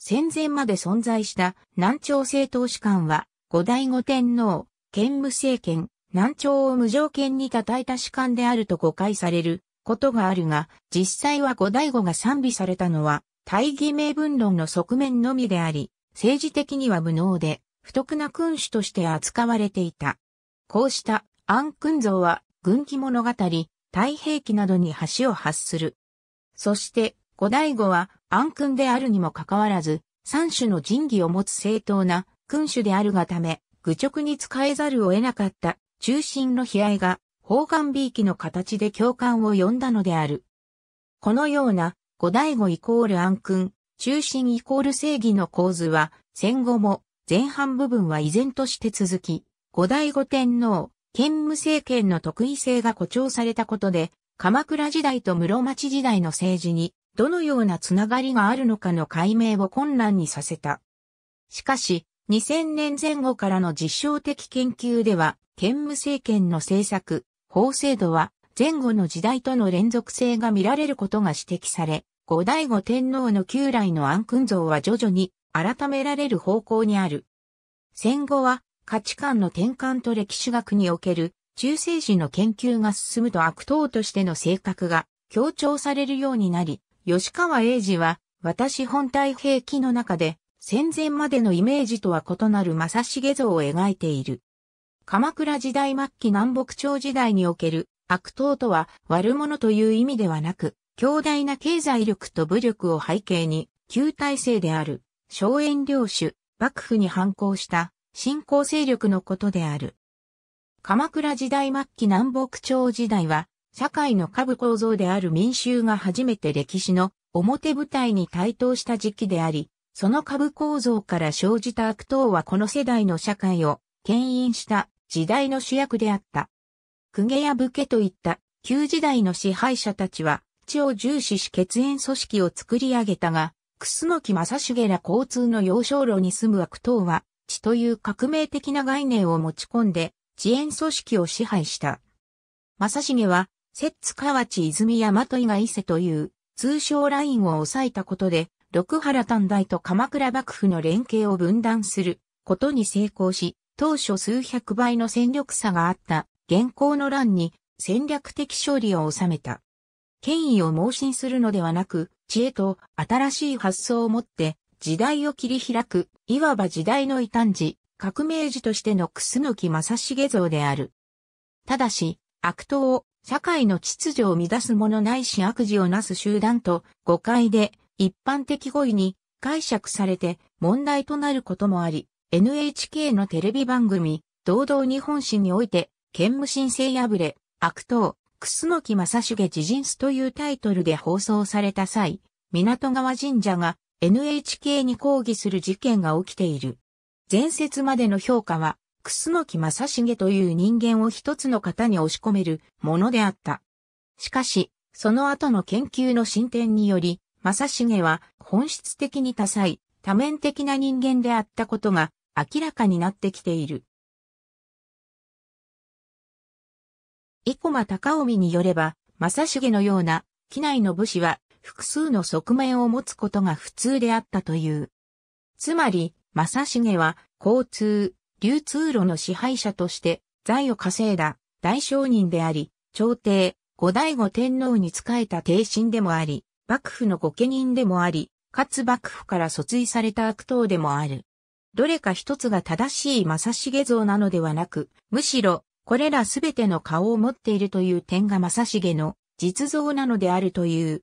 戦前まで存在した南朝政党主観は、後醍醐天皇、兼務政権、南朝を無条件に叩いた主観であると誤解されることがあるが、実際は後醍醐が賛美されたのは、大義名分論の側面のみであり、政治的には無能で、不徳な君主として扱われていた。こうした安君像は、軍記物語、太平記などに橋を発する。そして、後醍醐は安君であるにもかかわらず、三種の神器を持つ正当な君主であるがため、愚直に使えざるを得なかった中心の悲哀が方眼美意気の形で共感を呼んだのである。このような五醍醐イコール暗君、中心イコール正義の構図は戦後も前半部分は依然として続き、五醍醐天皇、兼務政権の特異性が誇張されたことで、鎌倉時代と室町時代の政治にどのようなつながりがあるのかの解明を困難にさせた。しかし、2000年前後からの実証的研究では、兼務政権の政策、法制度は前後の時代との連続性が見られることが指摘され、後醍醐天皇の旧来の安君像は徐々に改められる方向にある。戦後は価値観の転換と歴史学における中世史の研究が進むと悪党としての性格が強調されるようになり、吉川英治は私本体兵器の中で戦前までのイメージとは異なる正成像を描いている。鎌倉時代末期南北朝時代における悪党とは悪者という意味ではなく、強大な経済力と武力を背景に、旧体制である、荘園領主、幕府に反抗した新興勢力のことである。鎌倉時代末期南北朝時代は、社会の下部構造である民衆が初めて歴史の表舞台に台頭した時期であり、その株構造から生じた悪党はこの世代の社会を牽引した時代の主役であった。公家や武家といった旧時代の支配者たちは地を重視し血縁組織を作り上げたが、楠木正成ら交通の要衝路に住む悪党は、地という革命的な概念を持ち込んで、地縁組織を支配した。正重は、摂津河内泉山と伊賀伊勢という通称ラインを抑えたことで、六原短大と鎌倉幕府の連携を分断することに成功し、当初数百倍の戦力差があった現行の乱に戦略的勝利を収めた。権威を盲信するのではなく、知恵と新しい発想を持って時代を切り開く、いわば時代の異端児、革命児としての楠木正成像である。ただし、悪党を社会の秩序を乱す者ないし悪事をなす集団と誤解で一般的語彙に解釈されて問題となることもあり、NHK のテレビ番組、堂々日本史において、兼務申請破れ、悪党、楠木正成自人スというタイトルで放送された際、港川神社が NHK に抗議する事件が起きている。前説までの評価は、楠木正成という人間を一つの方に押し込めるものであった。しかし、その後の研究の進展により、正成は本質的に多彩、多面的な人間であったことが明らかになってきている。生駒高臣によれば、正成のような機内の武士は複数の側面を持つことが普通であったという。つまり、正成は交通、流通路の支配者として財を稼いだ大商人であり、朝廷、後醍醐天皇に仕えた帝臣でもあり、幕府の御家人でもあり、かつ幕府から訴追された悪党でもある。どれか一つが正しい正重像なのではなく、むしろ、これらすべての顔を持っているという点が正重の実像なのであるという。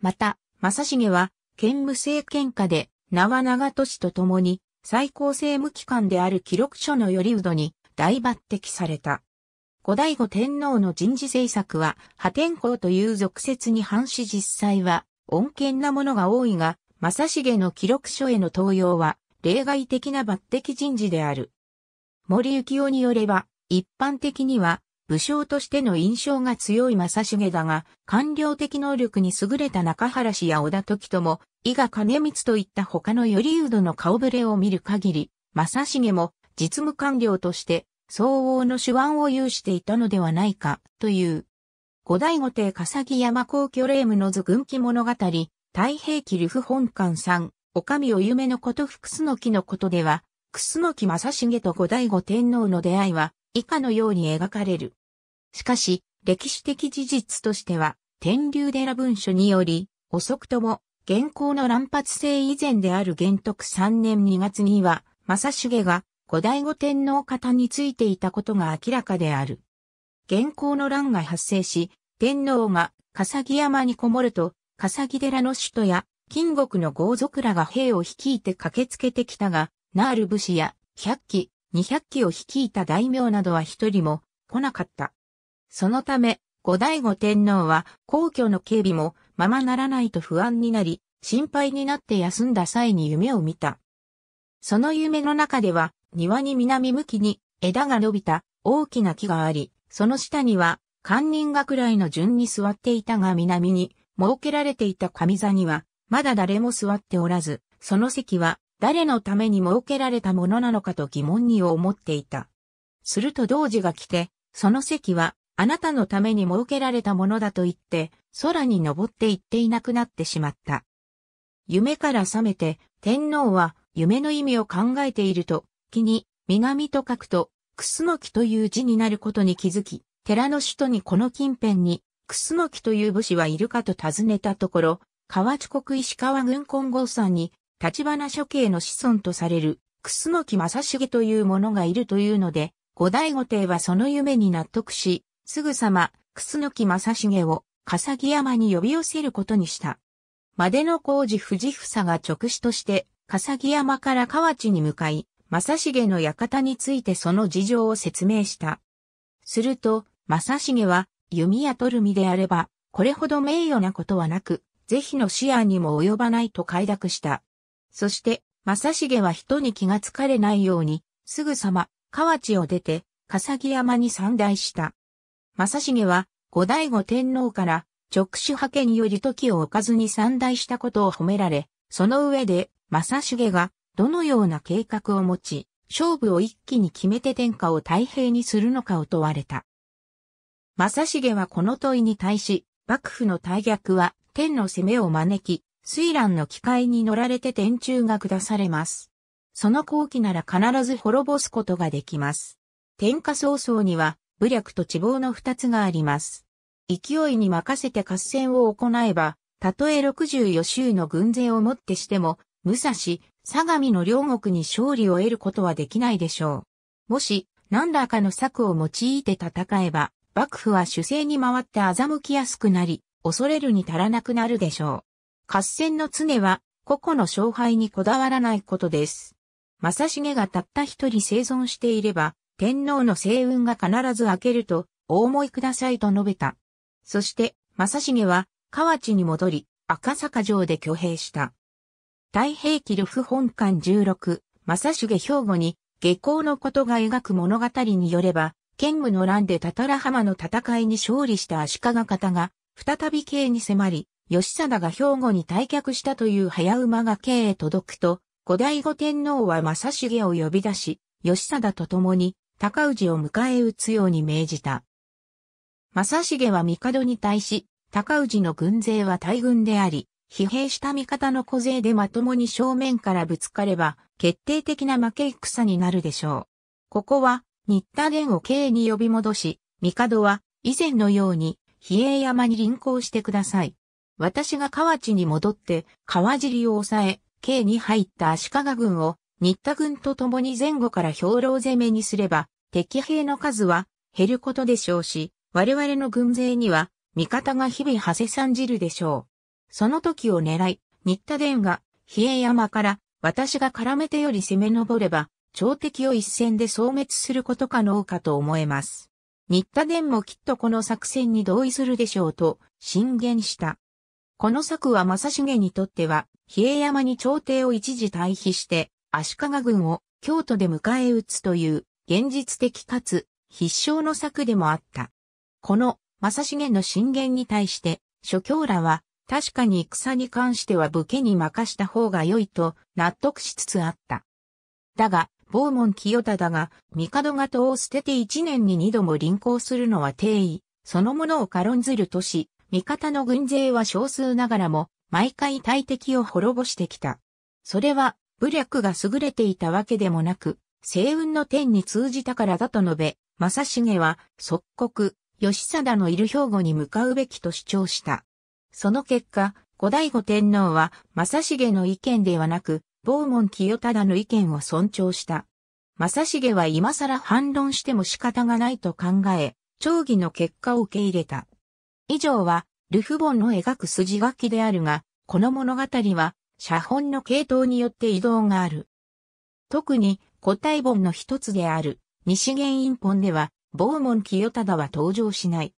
また、正重は、兼務政権下で、名は長都市と共に、最高政務機関である記録書のりうどに大抜擢された。後醍醐天皇の人事政策は破天荒という俗説に反し実際は穏健なものが多いが、正成の記録書への登用は例外的な抜擢人事である。森幸夫によれば、一般的には武将としての印象が強い正成だが、官僚的能力に優れた中原氏や小田時も、伊賀兼光といった他の頼人の顔ぶれを見る限り、正成も実務官僚として相応の手腕を有していたのではないか、という。五代五帝笠木山公居霊夢の図軍記物語、太平記流フ本館さん、お上お夢のこと福須の木のことでは、楠木正成と五代五天皇の出会いは、以下のように描かれる。しかし、歴史的事実としては、天竜寺文書により、遅くとも、現行の乱発性以前である玄徳3年2月には、正成が後醍醐天皇方についていたことが明らかである。現行の乱が発生し、天皇が笠木山にこもると、笠木寺の首都や、金国の豪族らが兵を率いて駆けつけてきたが、ナール武士や、百2二百機を率いた大名などは一人も来なかった。そのため、後醍醐天皇は皇居の警備もままならないと不安になり、心配になって休んだ際に夢を見た。その夢の中では、庭に南向きに枝が伸びた大きな木があり、その下には官人がくらいの順に座っていたが南に設けられていた上座にはまだ誰も座っておらず、その席は誰のために設けられたものなのかと疑問に思っていた。すると同時が来て、その席はあなたのために設けられたものだと言って、空に登って行っていなくなってしまった。夢から覚めて、天皇は夢の意味を考えていると、記に、南と書くと、クスノキという字になることに気づき、寺の首都にこの近辺に、クスノキという武士はいるかと尋ねたところ、河内国石川郡金剛山に、立花処刑の子孫とされる、クスノキ正成という者がいるというので、後醍醐帝はその夢に納得し、すぐさま、クスノキ正成を、笠木山に呼び寄せることにした。までの工事藤房が直使として、笠木山から河内に向かい、正成の館についてその事情を説明した。すると、正成は、弓や取る身であれば、これほど名誉なことはなく、是非の視野にも及ばないと快諾した。そして、正成は人に気がつかれないように、すぐさま、河内を出て、笠木山に参大した。正成は、後醍醐天皇から、直主派遣より時を置かずに参大したことを褒められ、その上で、正成が、どのような計画を持ち、勝負を一気に決めて天下を太平にするのかを問われた。正成はこの問いに対し、幕府の大逆は天の攻めを招き、水乱の機会に乗られて天中が下されます。その後期なら必ず滅ぼすことができます。天下早々には、武略と地望の二つがあります。勢いに任せて合戦を行えば、たとえ六十余州の軍勢をもってしても、武蔵、相模の両国に勝利を得ることはできないでしょう。もし、何らかの策を用いて戦えば、幕府は主勢に回って欺きやすくなり、恐れるに足らなくなるでしょう。合戦の常は、個々の勝敗にこだわらないことです。正成がたった一人生存していれば、天皇の星雲が必ず開けると、お思いくださいと述べた。そして、正成は、河内に戻り、赤坂城で挙兵した。太平記ルフ本館16、正重兵庫に、下校のことが描く物語によれば、剣武の乱でたたら浜の戦いに勝利した足利方が、再び京に迫り、吉貞が兵庫に退却したという早馬が京へ届くと、後醍醐天皇は正成を呼び出し、吉貞と共に高氏を迎え撃つように命じた。正成は帝に対し、高氏の軍勢は大軍であり、疲弊した味方の小勢でまともに正面からぶつかれば、決定的な負け戦になるでしょう。ここは、新田伝を経営に呼び戻し、帝は、以前のように、比叡山に臨行してください。私が河内に戻って、川尻を抑え、京に入った足利軍を、新田軍と共に前後から兵糧攻めにすれば、敵兵の数は減ることでしょうし、我々の軍勢には、味方が日々馳せさんじるでしょう。その時を狙い、新田殿が、比叡山から、私が絡めてより攻め上れば、朝敵を一戦で消滅することかのうかと思えます。新田殿もきっとこの作戦に同意するでしょうと、進言した。この策は正重にとっては、比叡山に朝廷を一時退避して、足利軍を京都で迎え撃つという、現実的かつ必勝の策でもあった。この正重の進言に対して、諸教らは確かに戦に関しては武家に任した方が良いと納得しつつあった。だが、坊門清忠が、帝方を捨てて一年に二度も臨行するのは定位、そのものを軽んずるとし、味方の軍勢は少数ながらも、毎回大敵を滅ぼしてきた。それは、武略が優れていたわけでもなく、星雲の天に通じたからだと述べ、正重は、即刻、吉貞のいる兵庫に向かうべきと主張した。その結果、後醍醐天皇は正重の意見ではなく、傍門清忠の意見を尊重した。正重は今更反論しても仕方がないと考え、長議の結果を受け入れた。以上は、ルフボンの描く筋書きであるが、この物語は、写本の系統によって移動がある。特に、古代本の一つである、西元陰本では、傍門清忠は登場しない。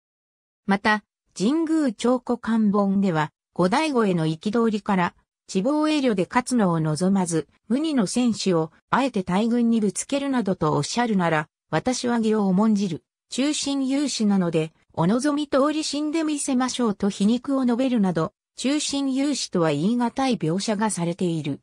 また、神宮長古官本では、五代醐への行き通りから、地防営旅で勝つのを望まず、無二の戦士を、あえて大軍にぶつけるなどとおっしゃるなら、私は義を重んじる、中心有志なので、お望み通り死んでみせましょうと皮肉を述べるなど、中心有志とは言い難い描写がされている。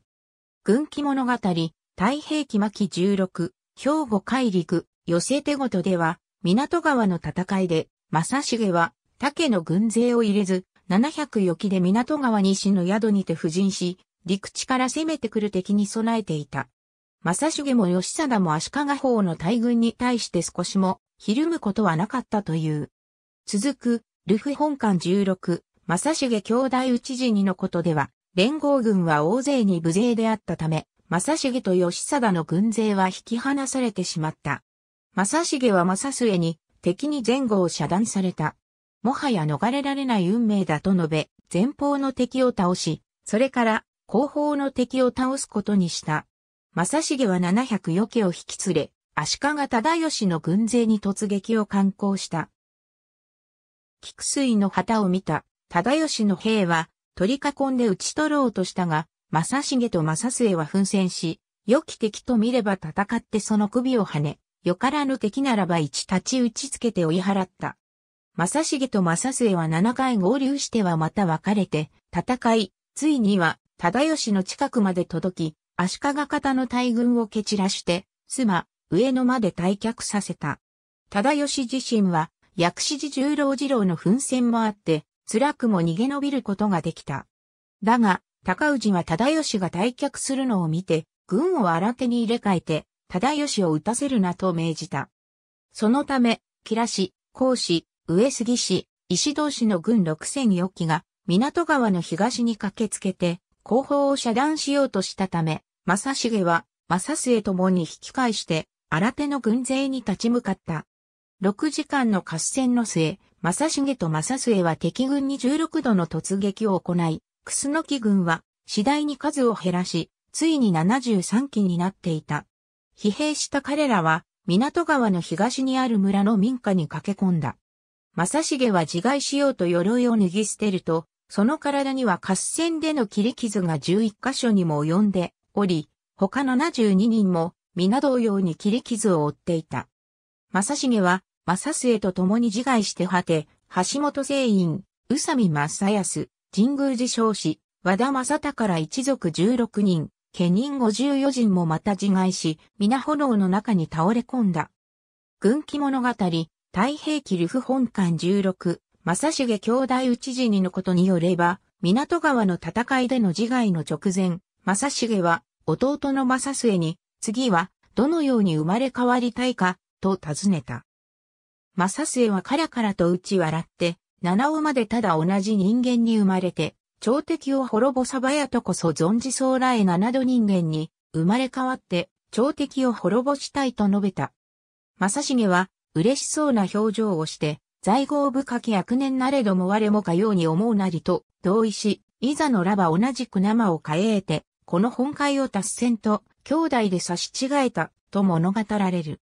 軍記物語、太平記巻16、兵庫海陸、寄せ手ごとでは、港川の戦いで、正重は、竹の軍勢を入れず、700余きで港川西の宿にて布陣し、陸地から攻めてくる敵に備えていた。正成も義貞も足利法の大軍に対して少しも、ひるむことはなかったという。続く、ルフ本館16、正重兄弟討ちにのことでは、連合軍は大勢に無勢であったため、正成と義貞の軍勢は引き離されてしまった。正成は正末に敵に前後を遮断された。もはや逃れられない運命だと述べ、前方の敵を倒し、それから後方の敵を倒すことにした。正成は700余計を引き連れ、足利忠義の軍勢に突撃を敢行した。菊水の旗を見た、忠義の兵は、取り囲んで討ち取ろうとしたが、正成と正末は奮戦し、良き敵と見れば戦ってその首を跳ね、よからぬ敵ならば一立ち打ちつけて追い払った。正重と正末は七回合流してはまた別れて、戦い、ついには、忠義の近くまで届き、足利方の大軍を蹴散らして、妻、上野まで退却させた。忠義自身は、薬師寺十郎次郎の奮戦もあって、辛くも逃げ延びることができた。だが、高氏は忠義が退却するのを見て、軍を新手に入れ替えて、忠義を撃たせるなと命じた。そのため、吉良氏、孔子、上杉市、石戸士の軍6 0 0機が、港川の東に駆けつけて、後方を遮断しようとしたため、正重は、正末ともに引き返して、新手の軍勢に立ち向かった。6時間の合戦の末、正重と正末は敵軍に16度の突撃を行い、楠木軍は次第に数を減らし、ついに73機になっていた。疲弊した彼らは、港川の東にある村の民家に駆け込んだ。正成は自害しようと鎧を脱ぎ捨てると、その体には合戦での切り傷が11箇所にも及んでおり、他の72人も皆同様に切り傷を負っていた。正成は、正末と共に自害して果て、橋本聖院、宇佐美正康、神宮寺少子、和田正隆ら一族16人、家人54人もまた自害し、皆炎の中に倒れ込んだ。軍記物語、太平記ルフ本館16、正重兄弟討ちにのことによれば、港川の戦いでの自害の直前、正重は弟の正末に、次はどのように生まれ変わりたいか、と尋ねた。正末はカラカラと打ち笑って、七尾までただ同じ人間に生まれて、朝敵を滅ぼさばやとこそ存じそうらえ七度人間に生まれ変わって、朝敵を滅ぼしたいと述べた。正成は、嬉しそうな表情をして、在郷深き悪年なれども我もかように思うなりと、同意し、いざのらば同じく生を変えて、この本会を達戦と、兄弟で差し違えた、と物語られる。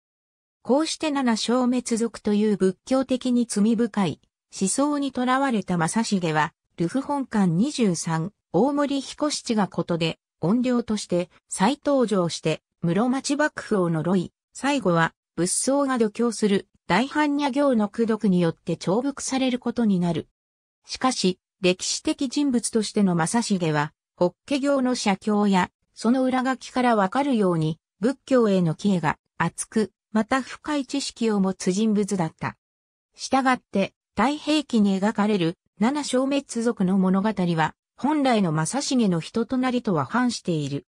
こうして七消滅族という仏教的に罪深い思想にとらわれた正重は、ルフ本館23、大森彦七がことで、怨霊として再登場して、室町幕府を呪い、最後は仏僧が度胸する大般若行の功読によって重複されることになる。しかし、歴史的人物としての正重は、法華行の写経や、その裏書きからわかるように、仏教への帰依が厚く、また深い知識を持つ人物だった。したがって、太平記に描かれる七消滅族の物語は、本来の正重の人となりとは反している。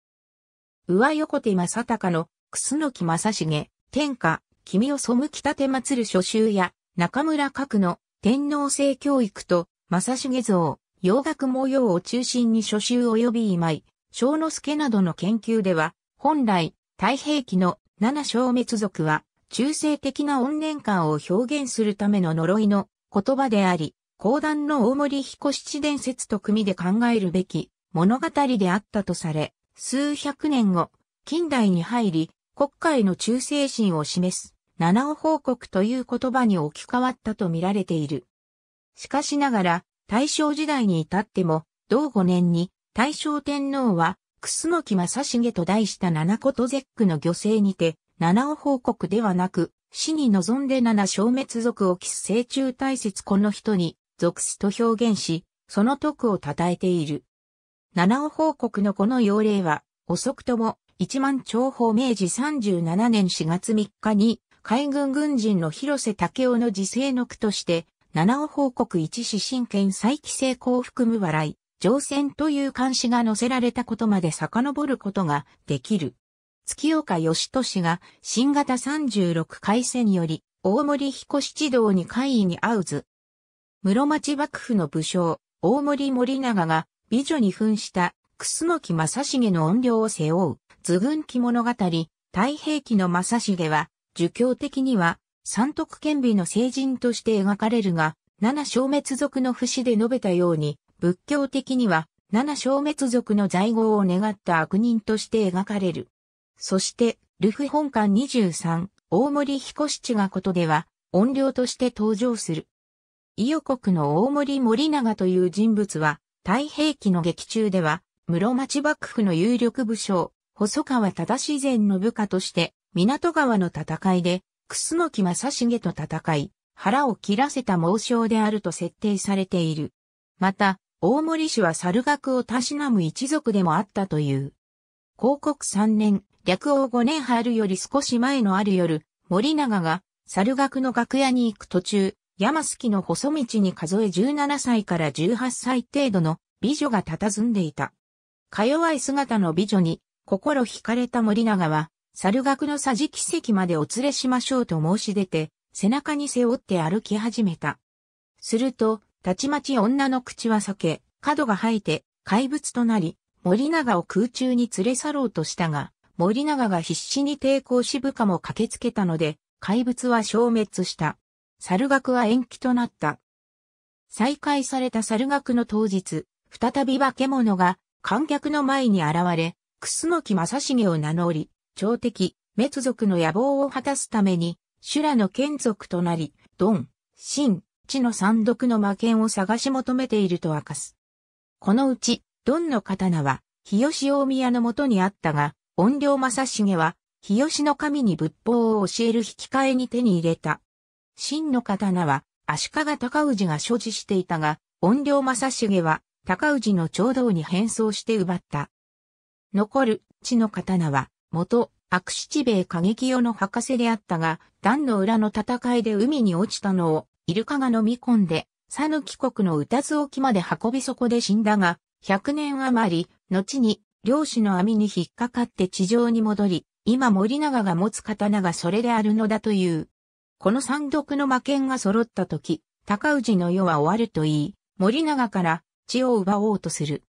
上横手正隆の、楠木正重、天下、君を背き立て祭る諸州や、中村角の天皇制教育と、正成像、洋楽模様を中心に諸州及び今井、小之助などの研究では、本来、太平記の七消滅族は、中性的な怨念感を表現するための呪いの言葉であり、講談の大森彦七伝説と組で考えるべき物語であったとされ、数百年後、近代に入り、国会の忠誠心を示す、七尾報告という言葉に置き換わったと見られている。しかしながら、大正時代に至っても、同5年に、大正天皇は、楠木正成と題した七子と絶句の漁政にて、七尾報告ではなく、死に望んで七消滅族をす成中大切この人に、属すと表現し、その徳を称えている。七尾報告のこの要例は、遅くとも一万長法明治37年4月3日に、海軍軍人の広瀬武雄の自制の句として、七尾報告一指神権再帰成功含む笑い、乗船という漢視が載せられたことまで遡ることができる。月岡義俊が新型36回戦より大森彦七道に会議に合うず。室町幕府の武将、大森森長が美女に扮した楠木正成の怨霊を背負う。図軍記物語、太平記の正成は、儒教的には、三徳兼備の聖人として描かれるが、七消滅族の不死で述べたように、仏教的には、七消滅族の在合を願った悪人として描かれる。そして、ルフ本館23、大森彦七がことでは、怨霊として登場する。伊予国の大森森長という人物は、太平記の劇中では、室町幕府の有力武将、細川忠自然の部下として、港川の戦いで、楠木正成と戦い、腹を切らせた猛将であると設定されている。また、大森氏は猿楽をたしなむ一族でもあったという。広告3年、略王5年春より少し前のある夜、森永が猿楽の楽屋に行く途中、山月の細道に数え17歳から18歳程度の美女が佇んでいた。か弱い姿の美女に心惹かれた森永は、猿学の治奇跡までお連れしましょうと申し出て、背中に背負って歩き始めた。すると、たちまち女の口は裂け、角が生えて、怪物となり、森永を空中に連れ去ろうとしたが、森永が必死に抵抗し部下も駆けつけたので、怪物は消滅した。猿学は延期となった。再開された猿学の当日、再び化け物が観客の前に現れ、楠木正成を名乗り、朝敵、滅族の野望を果たすために、修羅の剣族となり、ドン、シン、地の三毒の魔剣を探し求めていると明かす。このうち、ドンの刀は、日吉大宮のもとにあったが、怨霊正成は、日吉の神に仏法を教える引き換えに手に入れた。真の刀は、足利尊氏が所持していたが、怨霊正成は、高氏の長道に変装して奪った。残る、地の刀は、元、悪七兵衛過激用の博士であったが、段の裏の戦いで海に落ちたのを、イルカが飲み込んで、佐野帰国の歌津沖まで運びそこで死んだが、百年余り、後に、漁師の網に引っかかって地上に戻り、今森永が持つ刀がそれであるのだという。この三毒の魔剣が揃った時、高氏の世は終わると言い、森永から血を奪おうとする。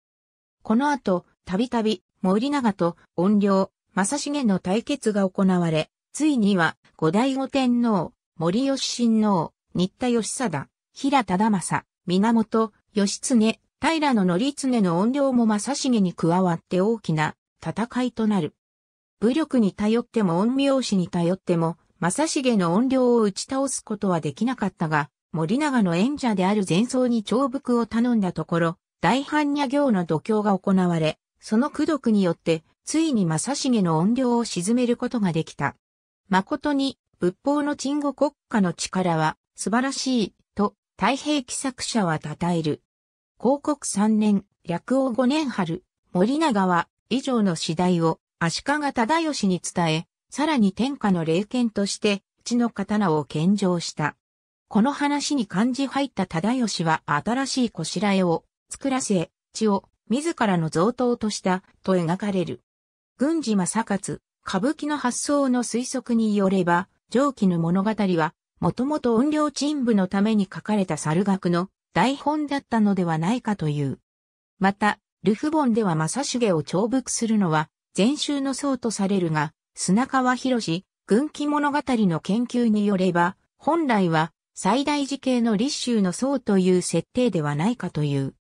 この後、たびたび森長と恩領、正成の対決が行われ、ついには、後醍醐天皇、森吉親王、新田義貞、平忠政、源、義経、平野則常の恩領も正成に加わって大きな戦いとなる。武力に頼っても陰陽師に頼っても、正成の恩領を打ち倒すことはできなかったが、森長の演者である前奏に長伏を頼んだところ、大般若行の度胸が行われ、その功徳によって、ついに正成の怨霊を沈めることができた。誠に、仏法の鎮護国家の力は素晴らしい、と、太平記作者は称える。広告3年、略王5年春、森永は、以上の次第を、足利忠義に伝え、さらに天下の霊剣として、地の刀を献上した。この話に漢字入った忠義は新しいこしらえを作らせ、地を自らの贈答としたと描かれる。軍事正勝、歌舞伎の発想の推測によれば、上記の物語は、もともと音量沈部のために書かれた猿楽の台本だったのではないかという。また、ルフボンでは正成を長伏するのは、禅宗の僧とされるが、砂川博士、軍記物語の研究によれば、本来は最大時系の立州の僧という設定ではないかという。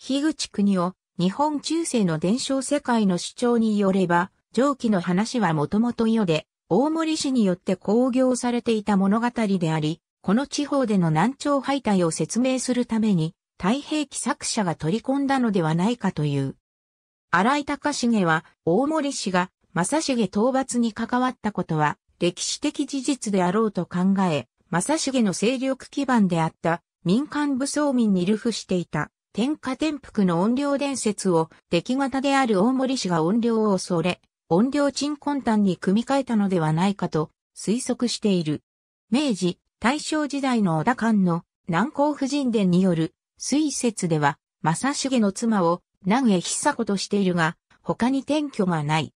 樋口国を日本中世の伝承世界の主張によれば、上記の話はもともと世で、大森氏によって興行されていた物語であり、この地方での南朝敗退を説明するために、太平記作者が取り込んだのではないかという。荒井隆重は、大森氏が、正成討伐に関わったことは、歴史的事実であろうと考え、正成の勢力基盤であった民間武装民に流布していた。天下天福の音量伝説を、敵型である大森氏が音量を恐れ、音量鎮魂譚に組み替えたのではないかと推測している。明治、大正時代の小田間の南高婦人伝による水説では、正成の妻を南江久子としているが、他に転居がない。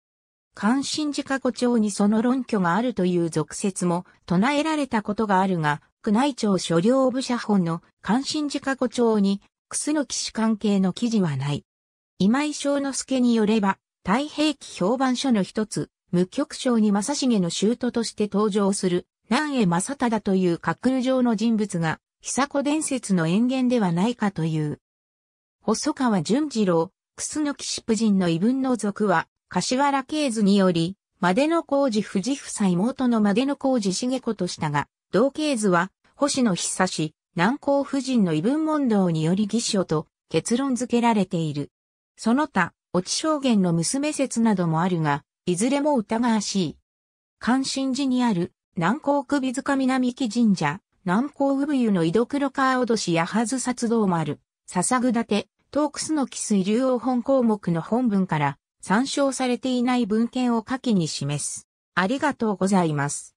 関心寺過去帳にその論拠があるという俗説も唱えられたことがあるが、宮内庁所領部社本の関心寺過去帳に楠木氏関係の記事はない。今井翔之助によれば、太平記評判書の一つ、無局省に正成の舅として登場する、南江正忠という架空上の人物が、久子伝説の演言ではないかという。細川淳次郎、楠木氏夫人の異文の族は、柏原慶図により、までの工事富士夫妻妹のまでの工事茂子としたが、同慶図は、星野久志、南高夫人の異文問答により義書と結論付けられている。その他、落ち証言の娘説などもあるが、いずれも疑わしい。関心寺にある南高首塚南木神社、南高産湯の井戸黒川脅しやはず殺道丸、笹具立て、トークスの奇ス竜王本項目の本文から参照されていない文献を下記に示す。ありがとうございます。